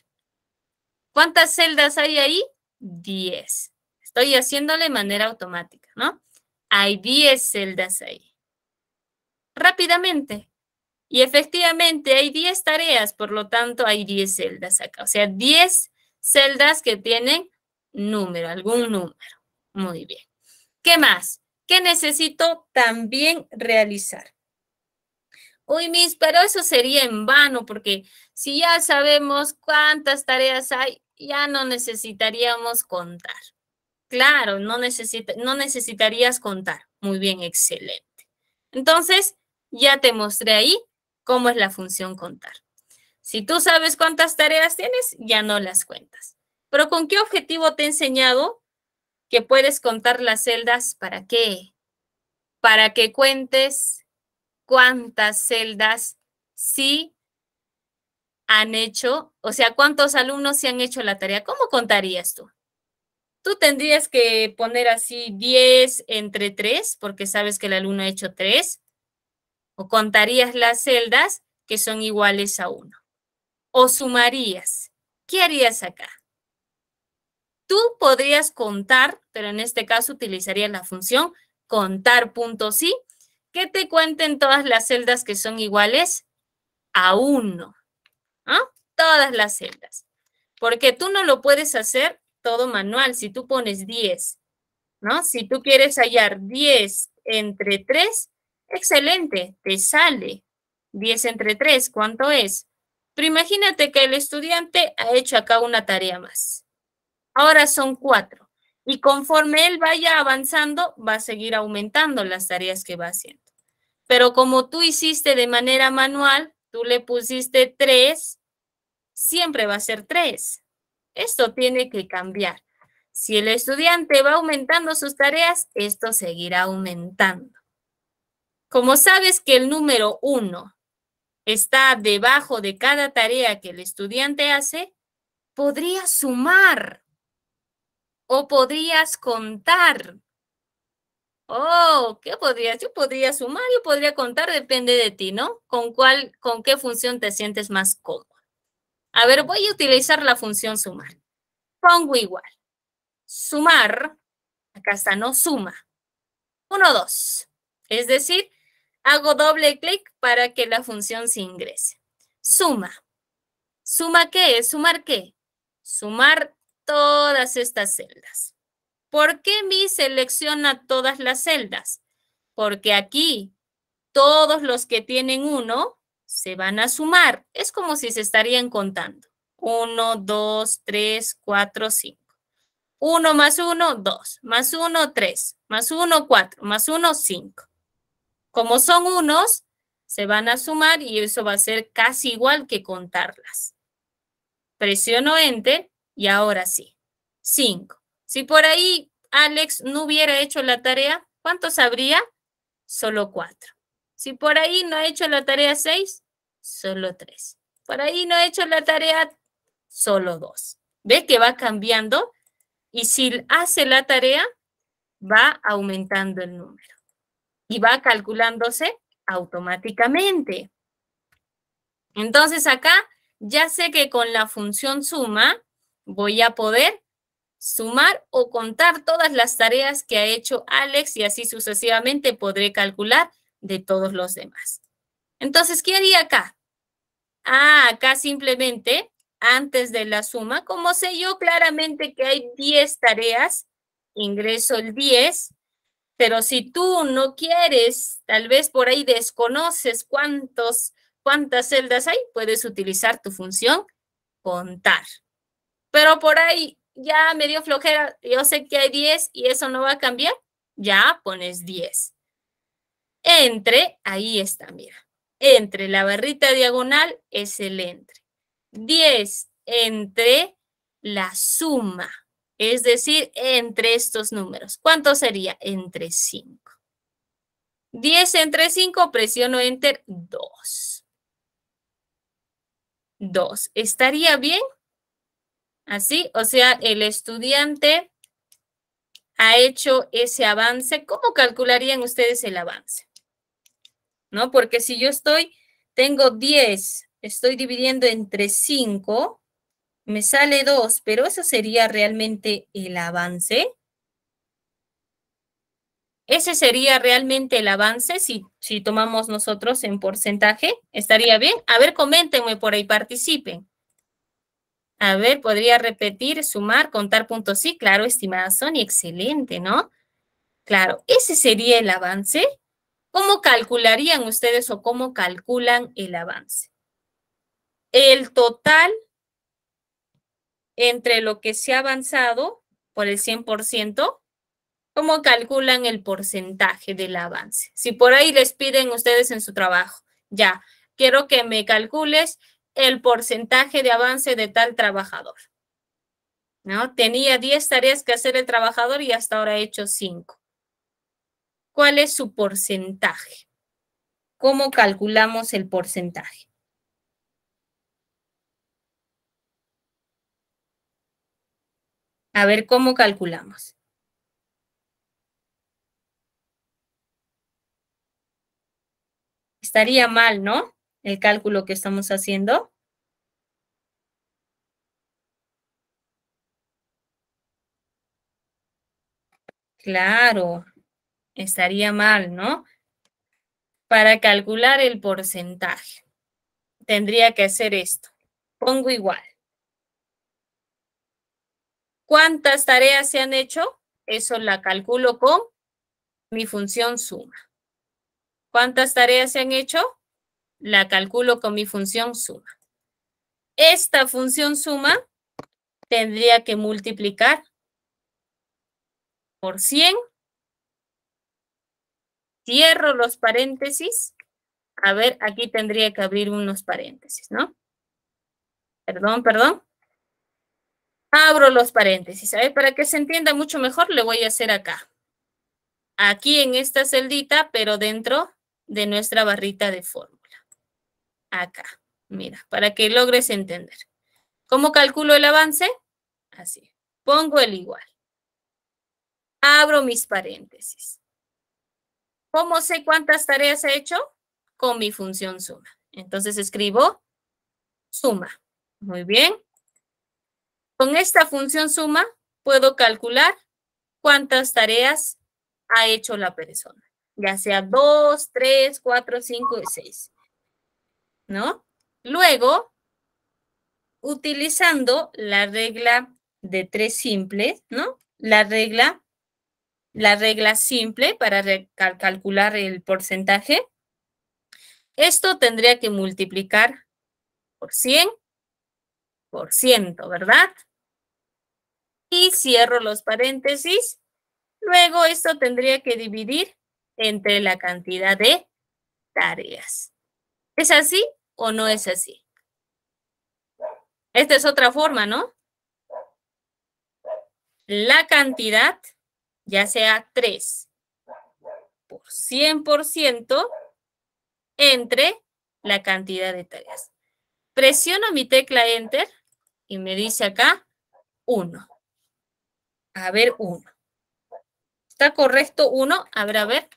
¿Cuántas celdas hay ahí? 10. Estoy haciéndolo de manera automática, ¿no? Hay 10 celdas ahí. Rápidamente, y efectivamente hay 10 tareas, por lo tanto hay 10 celdas acá. O sea, 10 celdas que tienen número, algún número. Muy bien. ¿Qué más? ¿Qué necesito también realizar? Uy, mis, pero eso sería en vano, porque si ya sabemos cuántas tareas hay, ya no necesitaríamos contar. Claro, no, no necesitarías contar. Muy bien, excelente. Entonces, ya te mostré ahí cómo es la función contar. Si tú sabes cuántas tareas tienes, ya no las cuentas. Pero ¿con qué objetivo te he enseñado que puedes contar las celdas? ¿Para qué? Para que cuentes cuántas celdas sí han hecho, o sea, cuántos alumnos sí han hecho la tarea. ¿Cómo contarías tú? Tú tendrías que poner así 10 entre 3, porque sabes que el alumno ha hecho 3, o contarías las celdas que son iguales a 1 o sumarías? ¿Qué harías acá? Tú podrías contar, pero en este caso utilizaría la función contar sí, que te cuenten todas las celdas que son iguales a uno ¿Ah? Todas las celdas. Porque tú no lo puedes hacer todo manual si tú pones 10. ¿no? Si tú quieres hallar 10 entre 3, excelente, te sale. 10 entre 3, ¿cuánto es? Pero imagínate que el estudiante ha hecho acá una tarea más. Ahora son cuatro. Y conforme él vaya avanzando, va a seguir aumentando las tareas que va haciendo. Pero como tú hiciste de manera manual, tú le pusiste tres, siempre va a ser tres. Esto tiene que cambiar. Si el estudiante va aumentando sus tareas, esto seguirá aumentando. Como sabes que el número uno está debajo de cada tarea que el estudiante hace, podrías sumar o podrías contar. Oh, ¿qué podrías? Yo podría sumar, yo podría contar, depende de ti, ¿no? Con cuál, con qué función te sientes más cómodo. A ver, voy a utilizar la función sumar. Pongo igual. Sumar, acá está, no suma. Uno, dos. Es decir, hago doble clic para que la función se ingrese. Suma. ¿Suma qué ¿Sumar qué? Sumar todas estas celdas. ¿Por qué mi selecciona todas las celdas? Porque aquí todos los que tienen uno se van a sumar. Es como si se estarían contando. Uno, dos, tres, cuatro, cinco. Uno más uno, dos. Más uno, tres. Más uno, cuatro. Más uno, cinco. Como son unos, se van a sumar y eso va a ser casi igual que contarlas. Presiono Enter y ahora sí, Cinco. Si por ahí Alex no hubiera hecho la tarea, ¿cuántos habría? Solo cuatro. Si por ahí no ha hecho la tarea 6, solo 3. Por ahí no ha hecho la tarea solo dos. ¿Ves que va cambiando? Y si hace la tarea, va aumentando el número y va calculándose automáticamente. Entonces acá ya sé que con la función suma voy a poder sumar o contar todas las tareas que ha hecho Alex y así sucesivamente podré calcular de todos los demás. Entonces, ¿qué haría acá? Ah, acá simplemente, antes de la suma, como sé yo claramente que hay 10 tareas, ingreso el 10 pero si tú no quieres, tal vez por ahí desconoces cuántos, cuántas celdas hay, puedes utilizar tu función contar. Pero por ahí ya me dio flojera, yo sé que hay 10 y eso no va a cambiar, ya pones 10. Entre, ahí está, mira. Entre la barrita diagonal es el entre. 10 entre la suma es decir, entre estos números. ¿Cuánto sería? Entre 5. 10 entre 5, presiono Enter, 2. 2. ¿Estaría bien? Así, o sea, el estudiante ha hecho ese avance. ¿Cómo calcularían ustedes el avance? ¿No? Porque si yo estoy, tengo 10, estoy dividiendo entre 5, me sale dos, pero ¿eso sería realmente el avance? ¿Ese sería realmente el avance si, si tomamos nosotros en porcentaje? ¿Estaría bien? A ver, coméntenme por ahí, participen. A ver, podría repetir, sumar, contar puntos. Sí, claro, estimada Sony, excelente, ¿no? Claro, ¿ese sería el avance? ¿Cómo calcularían ustedes o cómo calculan el avance? El total entre lo que se ha avanzado por el 100%, cómo calculan el porcentaje del avance. Si por ahí les piden ustedes en su trabajo, ya, quiero que me calcules el porcentaje de avance de tal trabajador. ¿No? Tenía 10 tareas que hacer el trabajador y hasta ahora he hecho 5. ¿Cuál es su porcentaje? ¿Cómo calculamos el porcentaje? A ver cómo calculamos. Estaría mal, ¿no? El cálculo que estamos haciendo. Claro, estaría mal, ¿no? Para calcular el porcentaje, tendría que hacer esto. Pongo igual. ¿Cuántas tareas se han hecho? Eso la calculo con mi función suma. ¿Cuántas tareas se han hecho? La calculo con mi función suma. Esta función suma tendría que multiplicar por 100. Cierro los paréntesis. A ver, aquí tendría que abrir unos paréntesis, ¿no? Perdón, perdón. Abro los paréntesis. para que se entienda mucho mejor, le voy a hacer acá. Aquí en esta celdita, pero dentro de nuestra barrita de fórmula. Acá. Mira, para que logres entender. ¿Cómo calculo el avance? Así. Pongo el igual. Abro mis paréntesis. ¿Cómo sé cuántas tareas he hecho? Con mi función suma. Entonces escribo suma. Muy bien. Con esta función suma puedo calcular cuántas tareas ha hecho la persona, ya sea 2, 3, 4, 5 y 6. ¿No? Luego, utilizando la regla de tres simples, ¿no? La regla, la regla simple para calcular el porcentaje. Esto tendría que multiplicar por 100, por ciento, ¿verdad? y cierro los paréntesis. Luego esto tendría que dividir entre la cantidad de tareas. ¿Es así o no es así? Esta es otra forma, ¿no? La cantidad, ya sea 3 por 100% entre la cantidad de tareas. Presiono mi tecla Enter y me dice acá 1. A ver, uno. ¿Está correcto uno? A ver, a ver.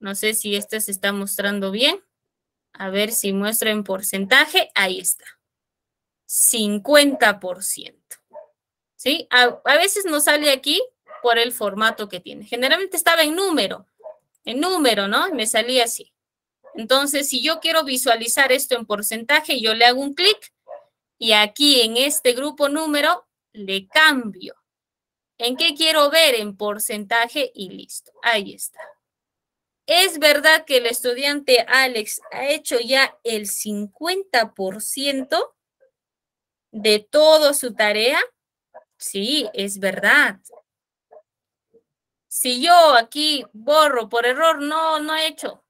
No sé si esta se está mostrando bien. A ver si muestra en porcentaje. Ahí está. 50%. ¿Sí? A, veces no sale aquí por el formato que tiene. Generalmente estaba en número. En número, ¿no? Me salía así. Entonces, si yo quiero visualizar esto en porcentaje, yo le hago un clic y aquí en este grupo número le cambio ¿En qué quiero ver? En porcentaje y listo. Ahí está. ¿Es verdad que el estudiante Alex ha hecho ya el 50% de toda su tarea? Sí, es verdad. Si yo aquí borro por error, no, no he hecho.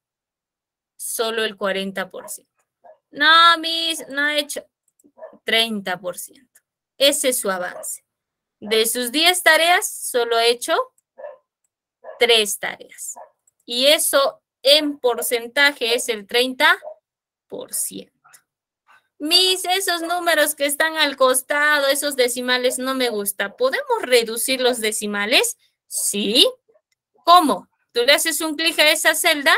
Solo el 40%. No, mis, no he hecho. 30%. Ese es su avance. De sus 10 tareas, solo he hecho 3 tareas. Y eso en porcentaje es el 30%. Mis, esos números que están al costado, esos decimales no me gusta. ¿Podemos reducir los decimales? Sí. ¿Cómo? Tú le haces un clic a esa celda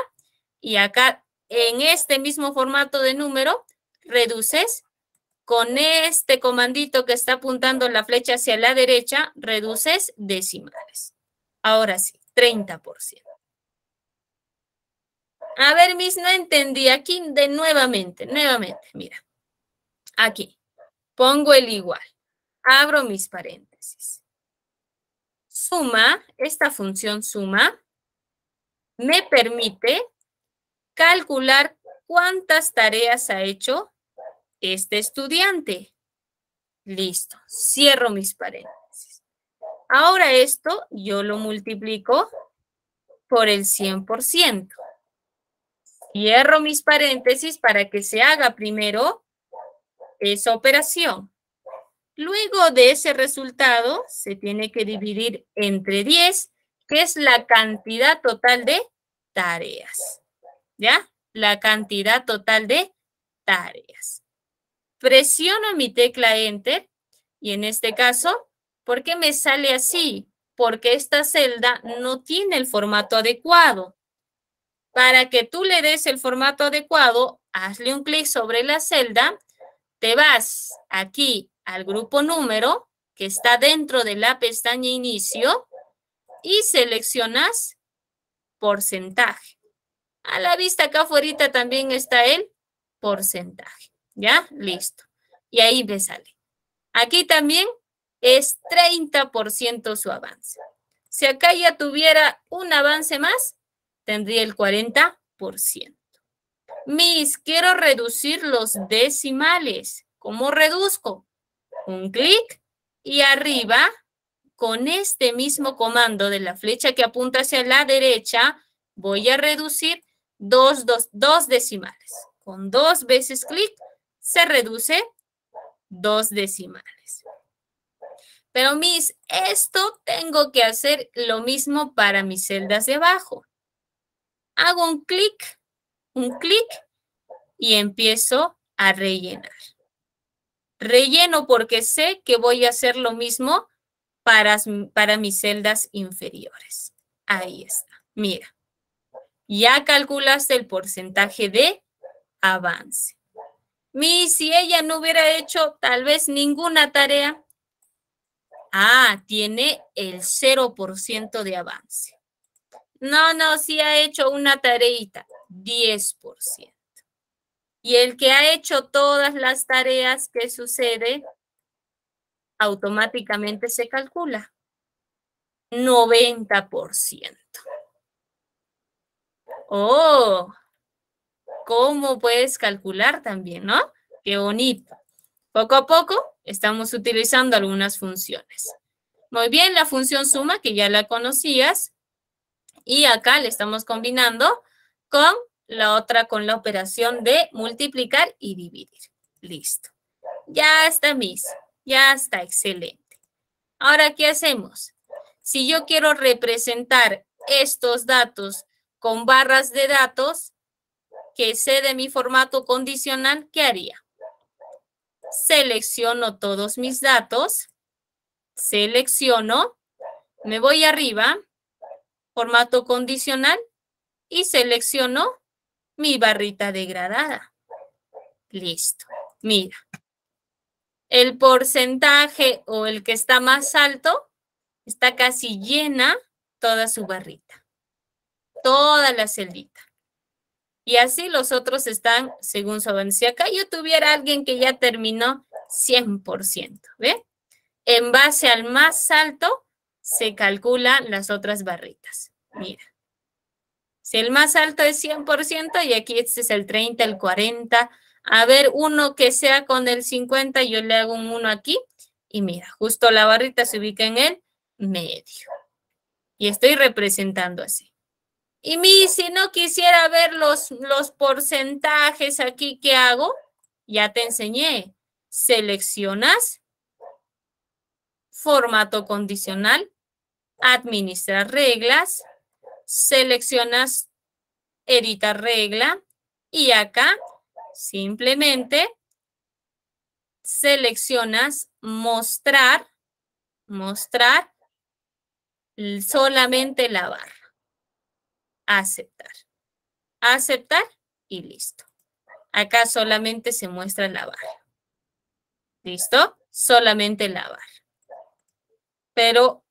y acá en este mismo formato de número reduces con este comandito que está apuntando la flecha hacia la derecha, reduces decimales. Ahora sí, 30%. A ver, mis, no entendí. Aquí de nuevamente, nuevamente, mira. Aquí, pongo el igual. Abro mis paréntesis. Suma, esta función suma, me permite calcular cuántas tareas ha hecho este estudiante. Listo, cierro mis paréntesis. Ahora esto yo lo multiplico por el 100%. Cierro mis paréntesis para que se haga primero esa operación. Luego de ese resultado se tiene que dividir entre 10, que es la cantidad total de tareas. ¿Ya? La cantidad total de tareas presiono mi tecla Enter y en este caso, ¿por qué me sale así? Porque esta celda no tiene el formato adecuado. Para que tú le des el formato adecuado, hazle un clic sobre la celda, te vas aquí al grupo número que está dentro de la pestaña inicio y seleccionas porcentaje. A la vista acá afuera también está el porcentaje. ¿Ya? Listo. Y ahí me sale. Aquí también es 30% su avance. Si acá ya tuviera un avance más, tendría el 40%. Mis, quiero reducir los decimales. ¿Cómo reduzco? Un clic y arriba, con este mismo comando de la flecha que apunta hacia la derecha, voy a reducir dos, dos, dos decimales. Con dos veces clic, se reduce dos decimales. Pero mis, esto tengo que hacer lo mismo para mis celdas de abajo. Hago un clic, un clic y empiezo a rellenar. Relleno porque sé que voy a hacer lo mismo para, para mis celdas inferiores. Ahí está. Mira, ya calculaste el porcentaje de avance. Mi, si ella no hubiera hecho tal vez ninguna tarea. Ah, tiene el 0% de avance. No, no, si ha hecho una tareita, 10%. Y el que ha hecho todas las tareas, que sucede? Automáticamente se calcula. 90%. Oh, cómo puedes calcular también, ¿no? Qué bonito. Poco a poco estamos utilizando algunas funciones. Muy bien, la función suma, que ya la conocías, y acá le estamos combinando con la otra, con la operación de multiplicar y dividir. Listo. Ya está, Miss. Ya está, excelente. Ahora, ¿qué hacemos? Si yo quiero representar estos datos con barras de datos, que sé de mi formato condicional, ¿qué haría? Selecciono todos mis datos, selecciono, me voy arriba, formato condicional y selecciono mi barrita degradada. Listo. Mira, el porcentaje o el que está más alto está casi llena toda su barrita, toda la celdita. Y así los otros están según su Si acá yo tuviera alguien que ya terminó 100%, ¿ve? En base al más alto se calculan las otras barritas. Mira. Si el más alto es 100% y aquí este es el 30, el 40. A ver, uno que sea con el 50, yo le hago un uno aquí. Y mira, justo la barrita se ubica en el medio. Y estoy representando así. Y mi, si no quisiera ver los, los porcentajes aquí que hago, ya te enseñé. Seleccionas, formato condicional, administrar reglas, seleccionas editar regla y acá simplemente seleccionas mostrar, mostrar solamente la barra aceptar. Aceptar y listo. Acá solamente se muestra la barra. ¿Listo? Solamente la barra. Pero,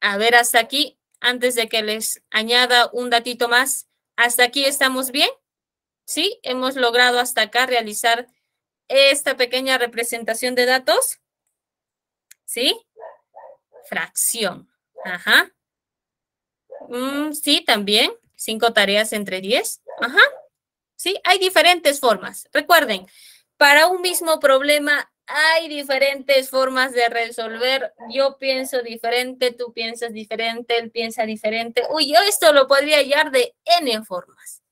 a ver, hasta aquí, antes de que les añada un datito más, ¿hasta aquí estamos bien? ¿Sí? ¿Hemos logrado hasta acá realizar esta pequeña representación de datos? ¿Sí? Fracción. Ajá. Mm, sí, también. Cinco tareas entre diez. Ajá. Sí, hay diferentes formas. Recuerden, para un mismo problema hay diferentes formas de resolver. Yo pienso diferente, tú piensas diferente, él piensa diferente. Uy, yo esto lo podría hallar de N formas.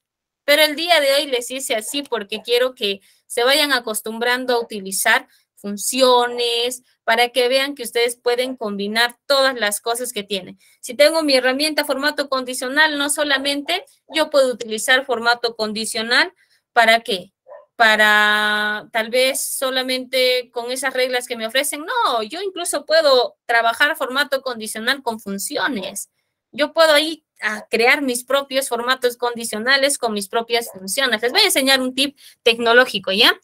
Pero el día de hoy les hice así porque quiero que se vayan acostumbrando a utilizar funciones, para que vean que ustedes pueden combinar todas las cosas que tienen. Si tengo mi herramienta formato condicional, no solamente yo puedo utilizar formato condicional, ¿para qué? Para tal vez solamente con esas reglas que me ofrecen. No, yo incluso puedo trabajar formato condicional con funciones. Yo puedo ahí a ah, crear mis propios formatos condicionales con mis propias funciones. Les voy a enseñar un tip tecnológico, ¿ya?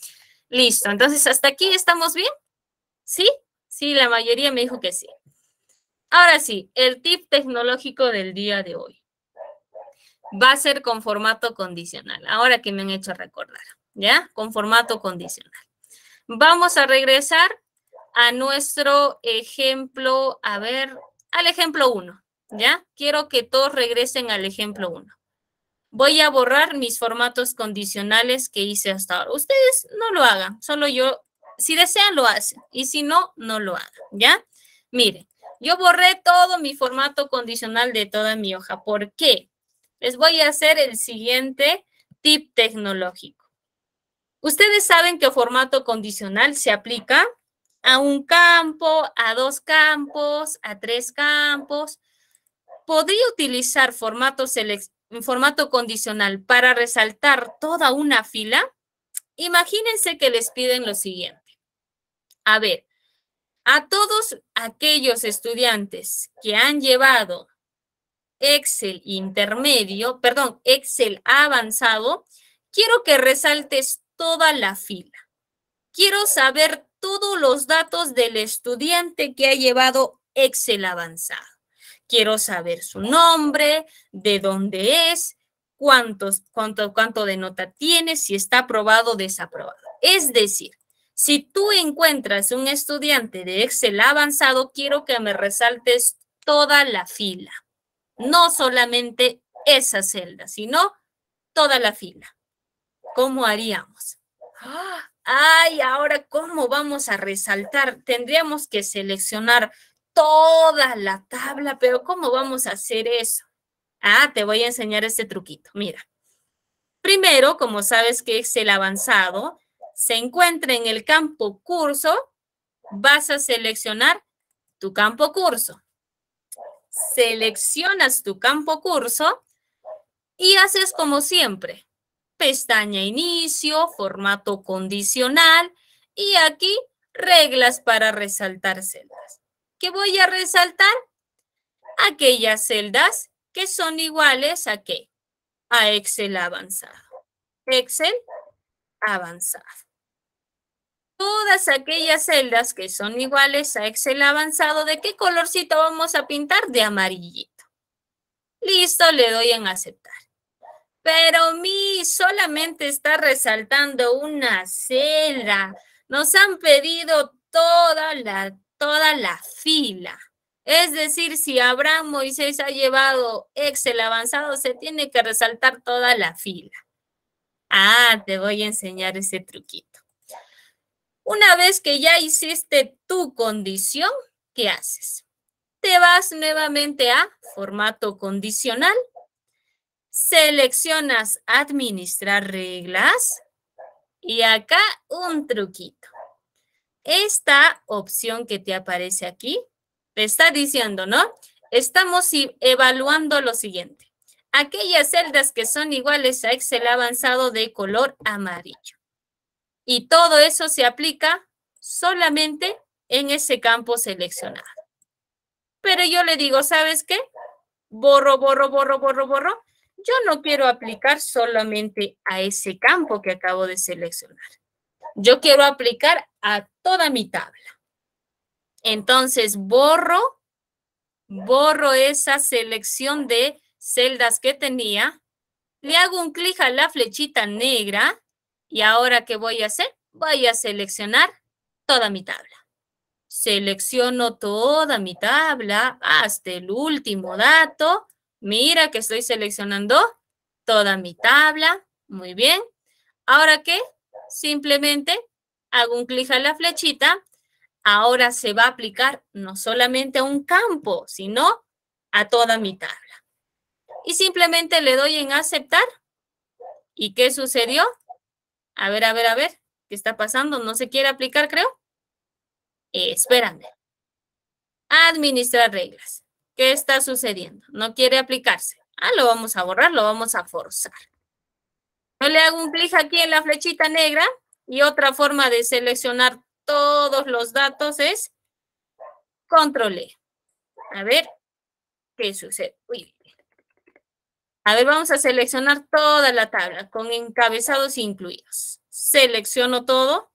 Listo, entonces hasta aquí estamos bien. ¿Sí? Sí, la mayoría me dijo que sí. Ahora sí, el tip tecnológico del día de hoy. Va a ser con formato condicional, ahora que me han hecho recordar, ¿ya? Con formato condicional. Vamos a regresar a nuestro ejemplo, a ver, al ejemplo 1, ¿ya? Quiero que todos regresen al ejemplo 1 voy a borrar mis formatos condicionales que hice hasta ahora. Ustedes no lo hagan, solo yo, si desean lo hacen y si no, no lo hagan, ¿ya? Miren, yo borré todo mi formato condicional de toda mi hoja. ¿Por qué? Les voy a hacer el siguiente tip tecnológico. Ustedes saben que formato condicional se aplica a un campo, a dos campos, a tres campos. Podría utilizar formatos en formato condicional para resaltar toda una fila, imagínense que les piden lo siguiente. A ver, a todos aquellos estudiantes que han llevado Excel intermedio, perdón, Excel avanzado, quiero que resaltes toda la fila. Quiero saber todos los datos del estudiante que ha llevado Excel avanzado quiero saber su nombre, de dónde es, cuántos, cuánto, cuánto de nota tiene, si está aprobado o desaprobado. Es decir, si tú encuentras un estudiante de Excel avanzado, quiero que me resaltes toda la fila, no solamente esa celda, sino toda la fila. ¿Cómo haríamos? ¡Ah! ¡Ay, ahora cómo vamos a resaltar! Tendríamos que seleccionar toda la tabla, pero ¿cómo vamos a hacer eso? Ah, te voy a enseñar este truquito. Mira, primero, como sabes que es el avanzado, se encuentra en el campo curso, vas a seleccionar tu campo curso. Seleccionas tu campo curso y haces como siempre. Pestaña inicio, formato condicional y aquí reglas para resaltar celdas que voy a resaltar aquellas celdas que son iguales a qué? A Excel avanzado. Excel avanzado. Todas aquellas celdas que son iguales a Excel avanzado, ¿de qué colorcito vamos a pintar? De amarillito. Listo, le doy en aceptar. Pero mi solamente está resaltando una celda. Nos han pedido toda la toda la fila. Es decir, si Abraham Moisés ha llevado Excel avanzado, se tiene que resaltar toda la fila. Ah, te voy a enseñar ese truquito. Una vez que ya hiciste tu condición, ¿qué haces? Te vas nuevamente a formato condicional, seleccionas administrar reglas y acá un truquito esta opción que te aparece aquí te está diciendo, ¿no? Estamos evaluando lo siguiente. Aquellas celdas que son iguales a Excel avanzado de color amarillo. Y todo eso se aplica solamente en ese campo seleccionado. Pero yo le digo, ¿sabes qué? Borro, borro, borro, borro, borro. Yo no quiero aplicar solamente a ese campo que acabo de seleccionar yo quiero aplicar a toda mi tabla. Entonces, borro, borro esa selección de celdas que tenía, le hago un clic a la flechita negra y ahora ¿qué voy a hacer? Voy a seleccionar toda mi tabla. Selecciono toda mi tabla hasta el último dato. Mira que estoy seleccionando toda mi tabla. Muy bien. ¿Ahora qué? simplemente hago un clic a la flechita. Ahora se va a aplicar no solamente a un campo, sino a toda mi tabla. Y simplemente le doy en aceptar. ¿Y qué sucedió? A ver, a ver, a ver. ¿Qué está pasando? ¿No se quiere aplicar, creo? espérame. Administrar reglas. ¿Qué está sucediendo? No quiere aplicarse. Ah, lo vamos a borrar, lo vamos a forzar. No le hago un clic aquí en la flechita negra y otra forma de seleccionar todos los datos es control E. A ver qué sucede. A ver, vamos a seleccionar toda la tabla con encabezados incluidos. Selecciono todo.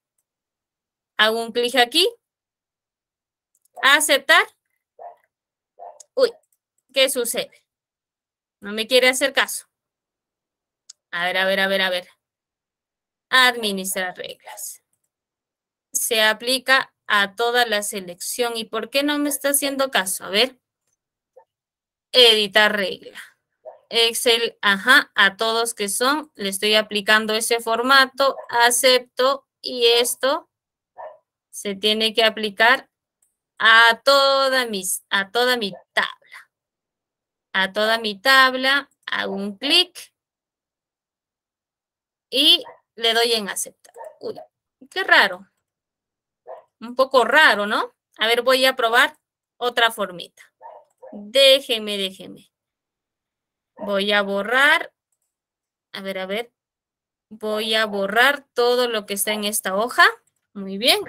Hago un clic aquí. Aceptar. Uy, ¿qué sucede? No me quiere hacer caso. A ver, a ver, a ver, a ver. Administrar reglas. Se aplica a toda la selección. ¿Y por qué no me está haciendo caso? A ver. Editar regla. Excel, ajá, a todos que son, le estoy aplicando ese formato, acepto y esto se tiene que aplicar a toda, a toda mi tabla. A toda mi tabla, hago un clic y le doy en aceptar. Uy, qué raro. Un poco raro, ¿no? A ver, voy a probar otra formita. Déjeme, déjeme. Voy a borrar. A ver, a ver. Voy a borrar todo lo que está en esta hoja. Muy bien.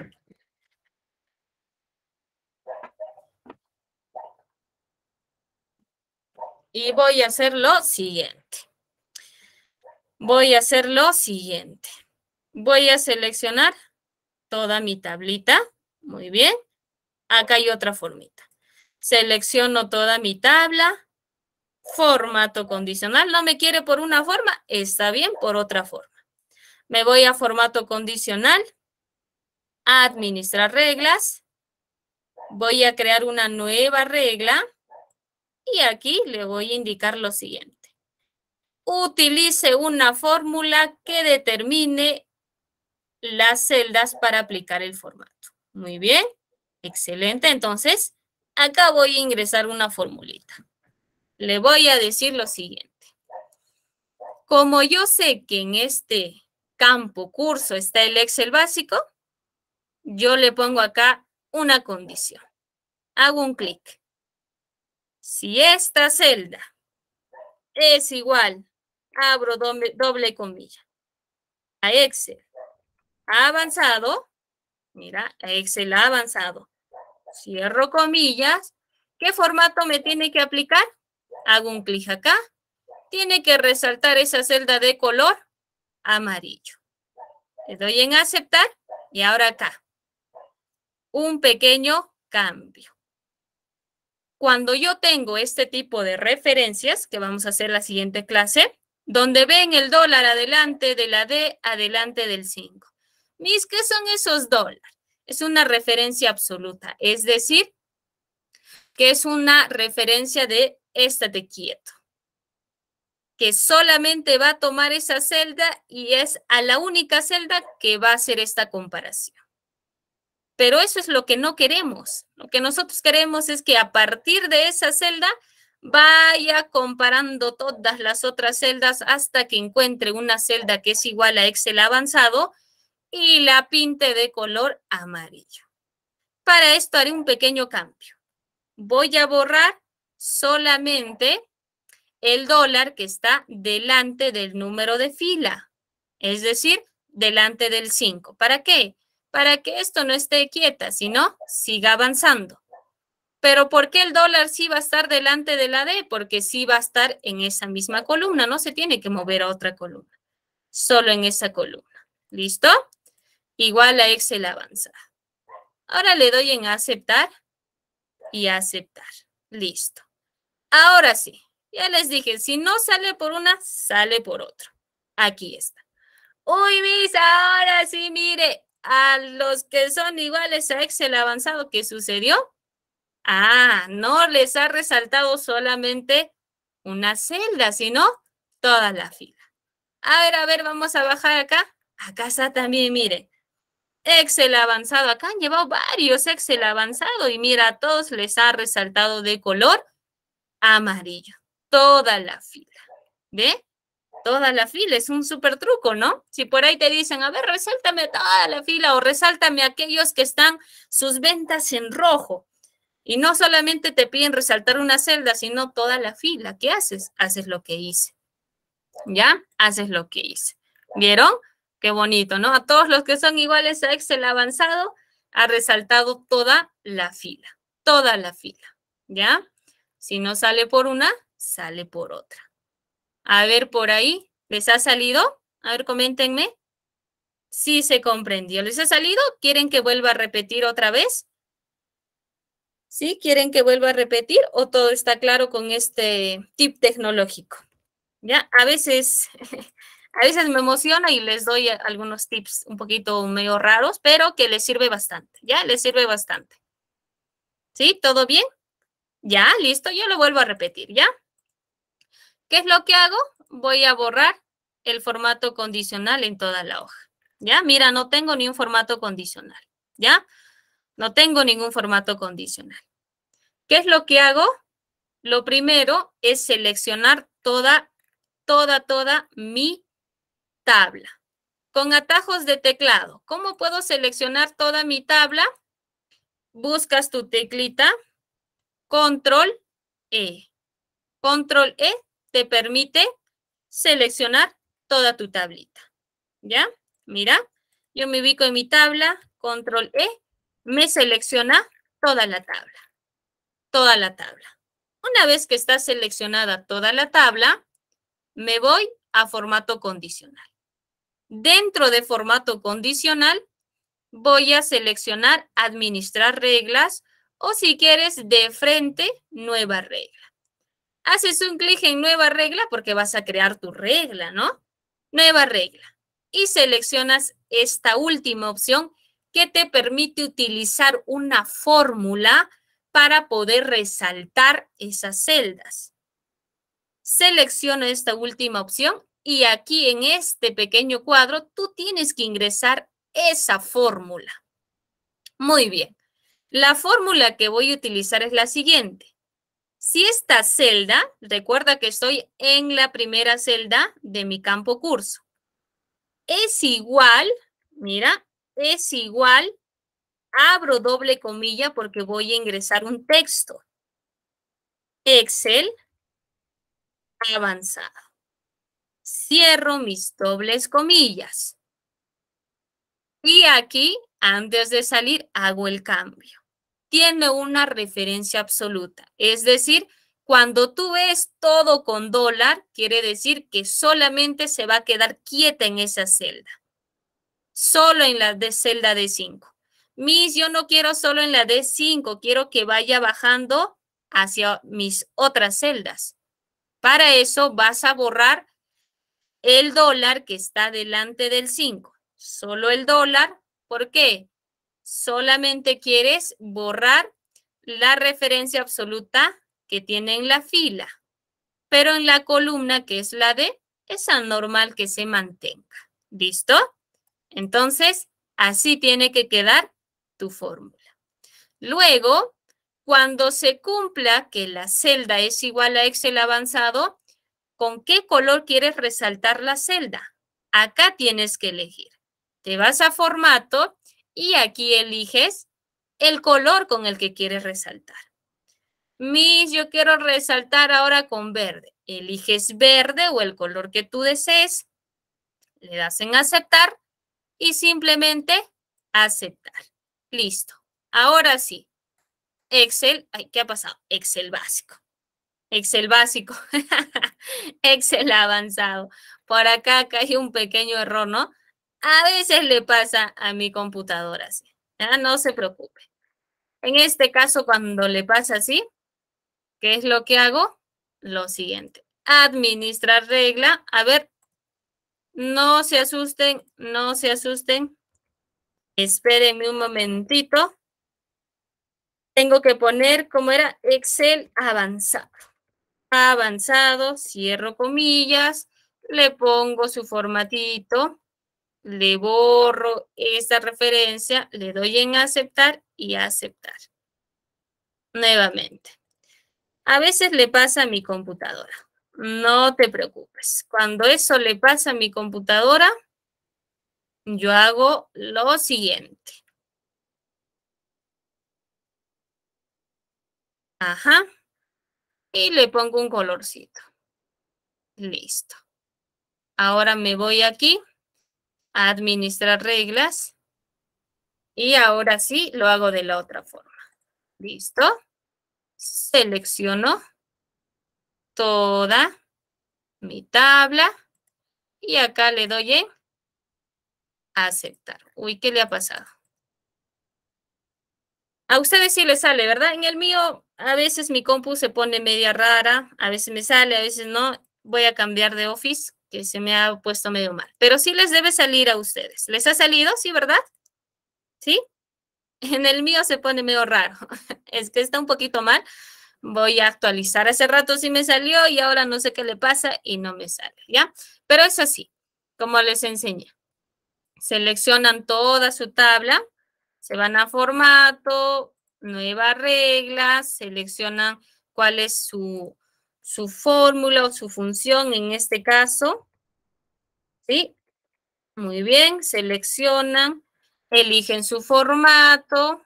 Y voy a hacer lo siguiente voy a hacer lo siguiente. Voy a seleccionar toda mi tablita. Muy bien. Acá hay otra formita. Selecciono toda mi tabla. Formato condicional. No me quiere por una forma. Está bien por otra forma. Me voy a formato condicional. Administrar reglas. Voy a crear una nueva regla. Y aquí le voy a indicar lo siguiente utilice una fórmula que determine las celdas para aplicar el formato. Muy bien, excelente. Entonces, acá voy a ingresar una formulita. Le voy a decir lo siguiente. Como yo sé que en este campo curso está el Excel básico, yo le pongo acá una condición. Hago un clic. Si esta celda es igual abro doble, comilla. A Excel ha avanzado, mira, a Excel ha avanzado. Cierro comillas. ¿Qué formato me tiene que aplicar? Hago un clic acá. Tiene que resaltar esa celda de color amarillo. Le doy en aceptar y ahora acá. Un pequeño cambio. Cuando yo tengo este tipo de referencias, que vamos a hacer la siguiente clase, donde ven el dólar adelante de la D, adelante del 5. Mis, ¿qué son esos dólares? Es una referencia absoluta, es decir, que es una referencia de de quieto, que solamente va a tomar esa celda y es a la única celda que va a hacer esta comparación. Pero eso es lo que no queremos. Lo que nosotros queremos es que a partir de esa celda Vaya comparando todas las otras celdas hasta que encuentre una celda que es igual a Excel avanzado y la pinte de color amarillo. Para esto haré un pequeño cambio. Voy a borrar solamente el dólar que está delante del número de fila, es decir, delante del 5. ¿Para qué? Para que esto no esté quieta, sino siga avanzando. Pero ¿por qué el dólar sí va a estar delante de la D? Porque sí va a estar en esa misma columna, no se tiene que mover a otra columna, solo en esa columna. ¿Listo? Igual a Excel avanzado. Ahora le doy en aceptar y aceptar. Listo. Ahora sí, ya les dije, si no sale por una, sale por otra. Aquí está. Uy, mis, ahora sí, mire, a los que son iguales a Excel avanzado, ¿qué sucedió? Ah, no les ha resaltado solamente una celda, sino toda la fila. A ver, a ver, vamos a bajar acá. Acá está también, miren. Excel avanzado. Acá han llevado varios Excel avanzado y mira, a todos les ha resaltado de color amarillo. Toda la fila. ¿Ve? Toda la fila. Es un súper truco, ¿no? Si por ahí te dicen, a ver, resáltame toda la fila o resáltame aquellos que están sus ventas en rojo. Y no solamente te piden resaltar una celda, sino toda la fila. ¿Qué haces? Haces lo que hice. ¿Ya? Haces lo que hice. ¿Vieron? Qué bonito, ¿no? A todos los que son iguales a Excel avanzado, ha resaltado toda la fila. Toda la fila. ¿Ya? Si no sale por una, sale por otra. A ver, por ahí, ¿les ha salido? A ver, coméntenme. Sí se comprendió. ¿Les ha salido? ¿Quieren que vuelva a repetir otra vez? ¿Sí? ¿Quieren que vuelva a repetir o todo está claro con este tip tecnológico? Ya, a veces, (laughs) a veces me emociona y les doy algunos tips un poquito medio raros, pero que les sirve bastante, ¿ya? Les sirve bastante. ¿Sí? ¿Todo bien? Ya, listo, yo lo vuelvo a repetir, ¿ya? ¿Qué es lo que hago? Voy a borrar el formato condicional en toda la hoja, ¿ya? Mira, no tengo ni un formato condicional, ¿ya? No tengo ningún formato condicional. ¿Qué es lo que hago? Lo primero es seleccionar toda, toda, toda mi tabla. Con atajos de teclado, ¿cómo puedo seleccionar toda mi tabla? Buscas tu teclita, control E. Control E te permite seleccionar toda tu tablita. ¿Ya? Mira, yo me ubico en mi tabla, control E, me selecciona toda la tabla. Toda la tabla. Una vez que está seleccionada toda la tabla, me voy a formato condicional. Dentro de formato condicional, voy a seleccionar administrar reglas o si quieres de frente, nueva regla. Haces un clic en nueva regla porque vas a crear tu regla, ¿no? Nueva regla. Y seleccionas esta última opción, que te permite utilizar una fórmula para poder resaltar esas celdas. Selecciono esta última opción y aquí en este pequeño cuadro tú tienes que ingresar esa fórmula. Muy bien. La fórmula que voy a utilizar es la siguiente. Si esta celda, recuerda que estoy en la primera celda de mi campo curso, es igual, mira, es igual, abro doble comilla porque voy a ingresar un texto. Excel avanzado. Cierro mis dobles comillas. Y aquí, antes de salir, hago el cambio. Tiene una referencia absoluta. Es decir, cuando tú ves todo con dólar, quiere decir que solamente se va a quedar quieta en esa celda solo en la de celda de 5. Mis, yo no quiero solo en la de 5, quiero que vaya bajando hacia mis otras celdas. Para eso vas a borrar el dólar que está delante del 5. Solo el dólar, ¿por qué? Solamente quieres borrar la referencia absoluta que tiene en la fila, pero en la columna que es la D, es anormal que se mantenga. ¿Listo? Entonces, así tiene que quedar tu fórmula. Luego, cuando se cumpla que la celda es igual a Excel avanzado, ¿con qué color quieres resaltar la celda? Acá tienes que elegir. Te vas a formato y aquí eliges el color con el que quieres resaltar. Mis, yo quiero resaltar ahora con verde. Eliges verde o el color que tú desees. Le das en aceptar y simplemente aceptar. Listo. Ahora sí. Excel, ¿qué ha pasado? Excel básico. Excel básico. (laughs) Excel avanzado. Por acá cae un pequeño error, ¿no? A veces le pasa a mi computadora así. No se preocupe. En este caso, cuando le pasa así, ¿qué es lo que hago? Lo siguiente. Administrar regla. A ver, no se asusten, no se asusten. Espérenme un momentito. Tengo que poner, como era, Excel avanzado. Avanzado, cierro comillas, le pongo su formatito, le borro esta referencia, le doy en aceptar y aceptar. Nuevamente. A veces le pasa a mi computadora no te preocupes. Cuando eso le pasa a mi computadora, yo hago lo siguiente. Ajá. Y le pongo un colorcito. Listo. Ahora me voy aquí a administrar reglas. Y ahora sí lo hago de la otra forma. Listo. Selecciono toda mi tabla y acá le doy en aceptar. Uy, ¿qué le ha pasado? A ustedes sí les sale, ¿verdad? En el mío a veces mi compu se pone media rara, a veces me sale, a veces no. Voy a cambiar de Office, que se me ha puesto medio mal. Pero sí les debe salir a ustedes. ¿Les ha salido? ¿Sí, verdad? ¿Sí? (laughs) En el mío se pone medio raro. (laughs) es que está un poquito mal voy a actualizar. Hace rato sí me salió y ahora no sé qué le pasa y no me sale, ¿ya? Pero es así, como les enseñé. Seleccionan toda su tabla, se van a formato, nueva regla, seleccionan cuál es su, su fórmula o su función en este caso. ¿Sí? Muy bien, seleccionan, eligen su formato,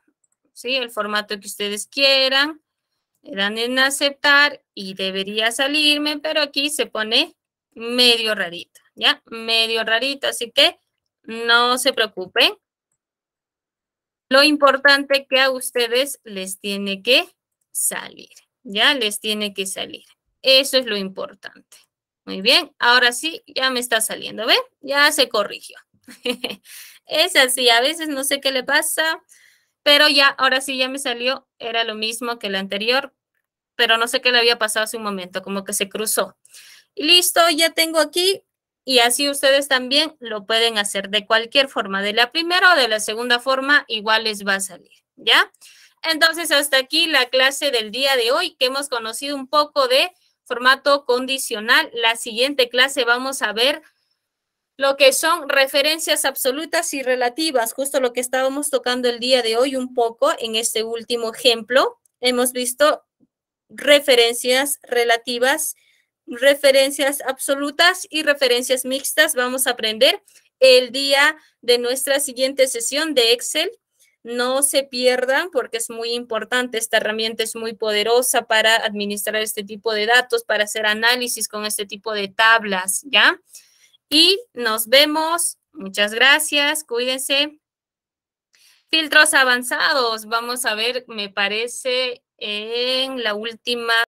¿sí? El formato que ustedes quieran eran dan en aceptar y debería salirme, pero aquí se pone medio rarito, ¿ya? Medio rarito, así que no se preocupen. Lo importante que a ustedes les tiene que salir, ¿ya? Les tiene que salir. Eso es lo importante. Muy bien, ahora sí, ya me está saliendo, ¿ve? Ya se corrigió. (laughs) es así, a veces no sé qué le pasa, pero ya, ahora sí ya me salió, era lo mismo que la anterior, pero no sé qué le había pasado hace un momento, como que se cruzó. listo, ya tengo aquí y así ustedes también lo pueden hacer de cualquier forma, de la primera o de la segunda forma, igual les va a salir, ¿ya? Entonces, hasta aquí la clase del día de hoy, que hemos conocido un poco de formato condicional. La siguiente clase vamos a ver lo que son referencias absolutas y relativas, justo lo que estábamos tocando el día de hoy un poco en este último ejemplo. Hemos visto referencias relativas, referencias absolutas y referencias mixtas. Vamos a aprender el día de nuestra siguiente sesión de Excel. No se pierdan porque es muy importante. Esta herramienta es muy poderosa para administrar este tipo de datos, para hacer análisis con este tipo de tablas, ¿ya? Y nos vemos. Muchas gracias. Cuídense. Filtros avanzados. Vamos a ver, me parece, en la última.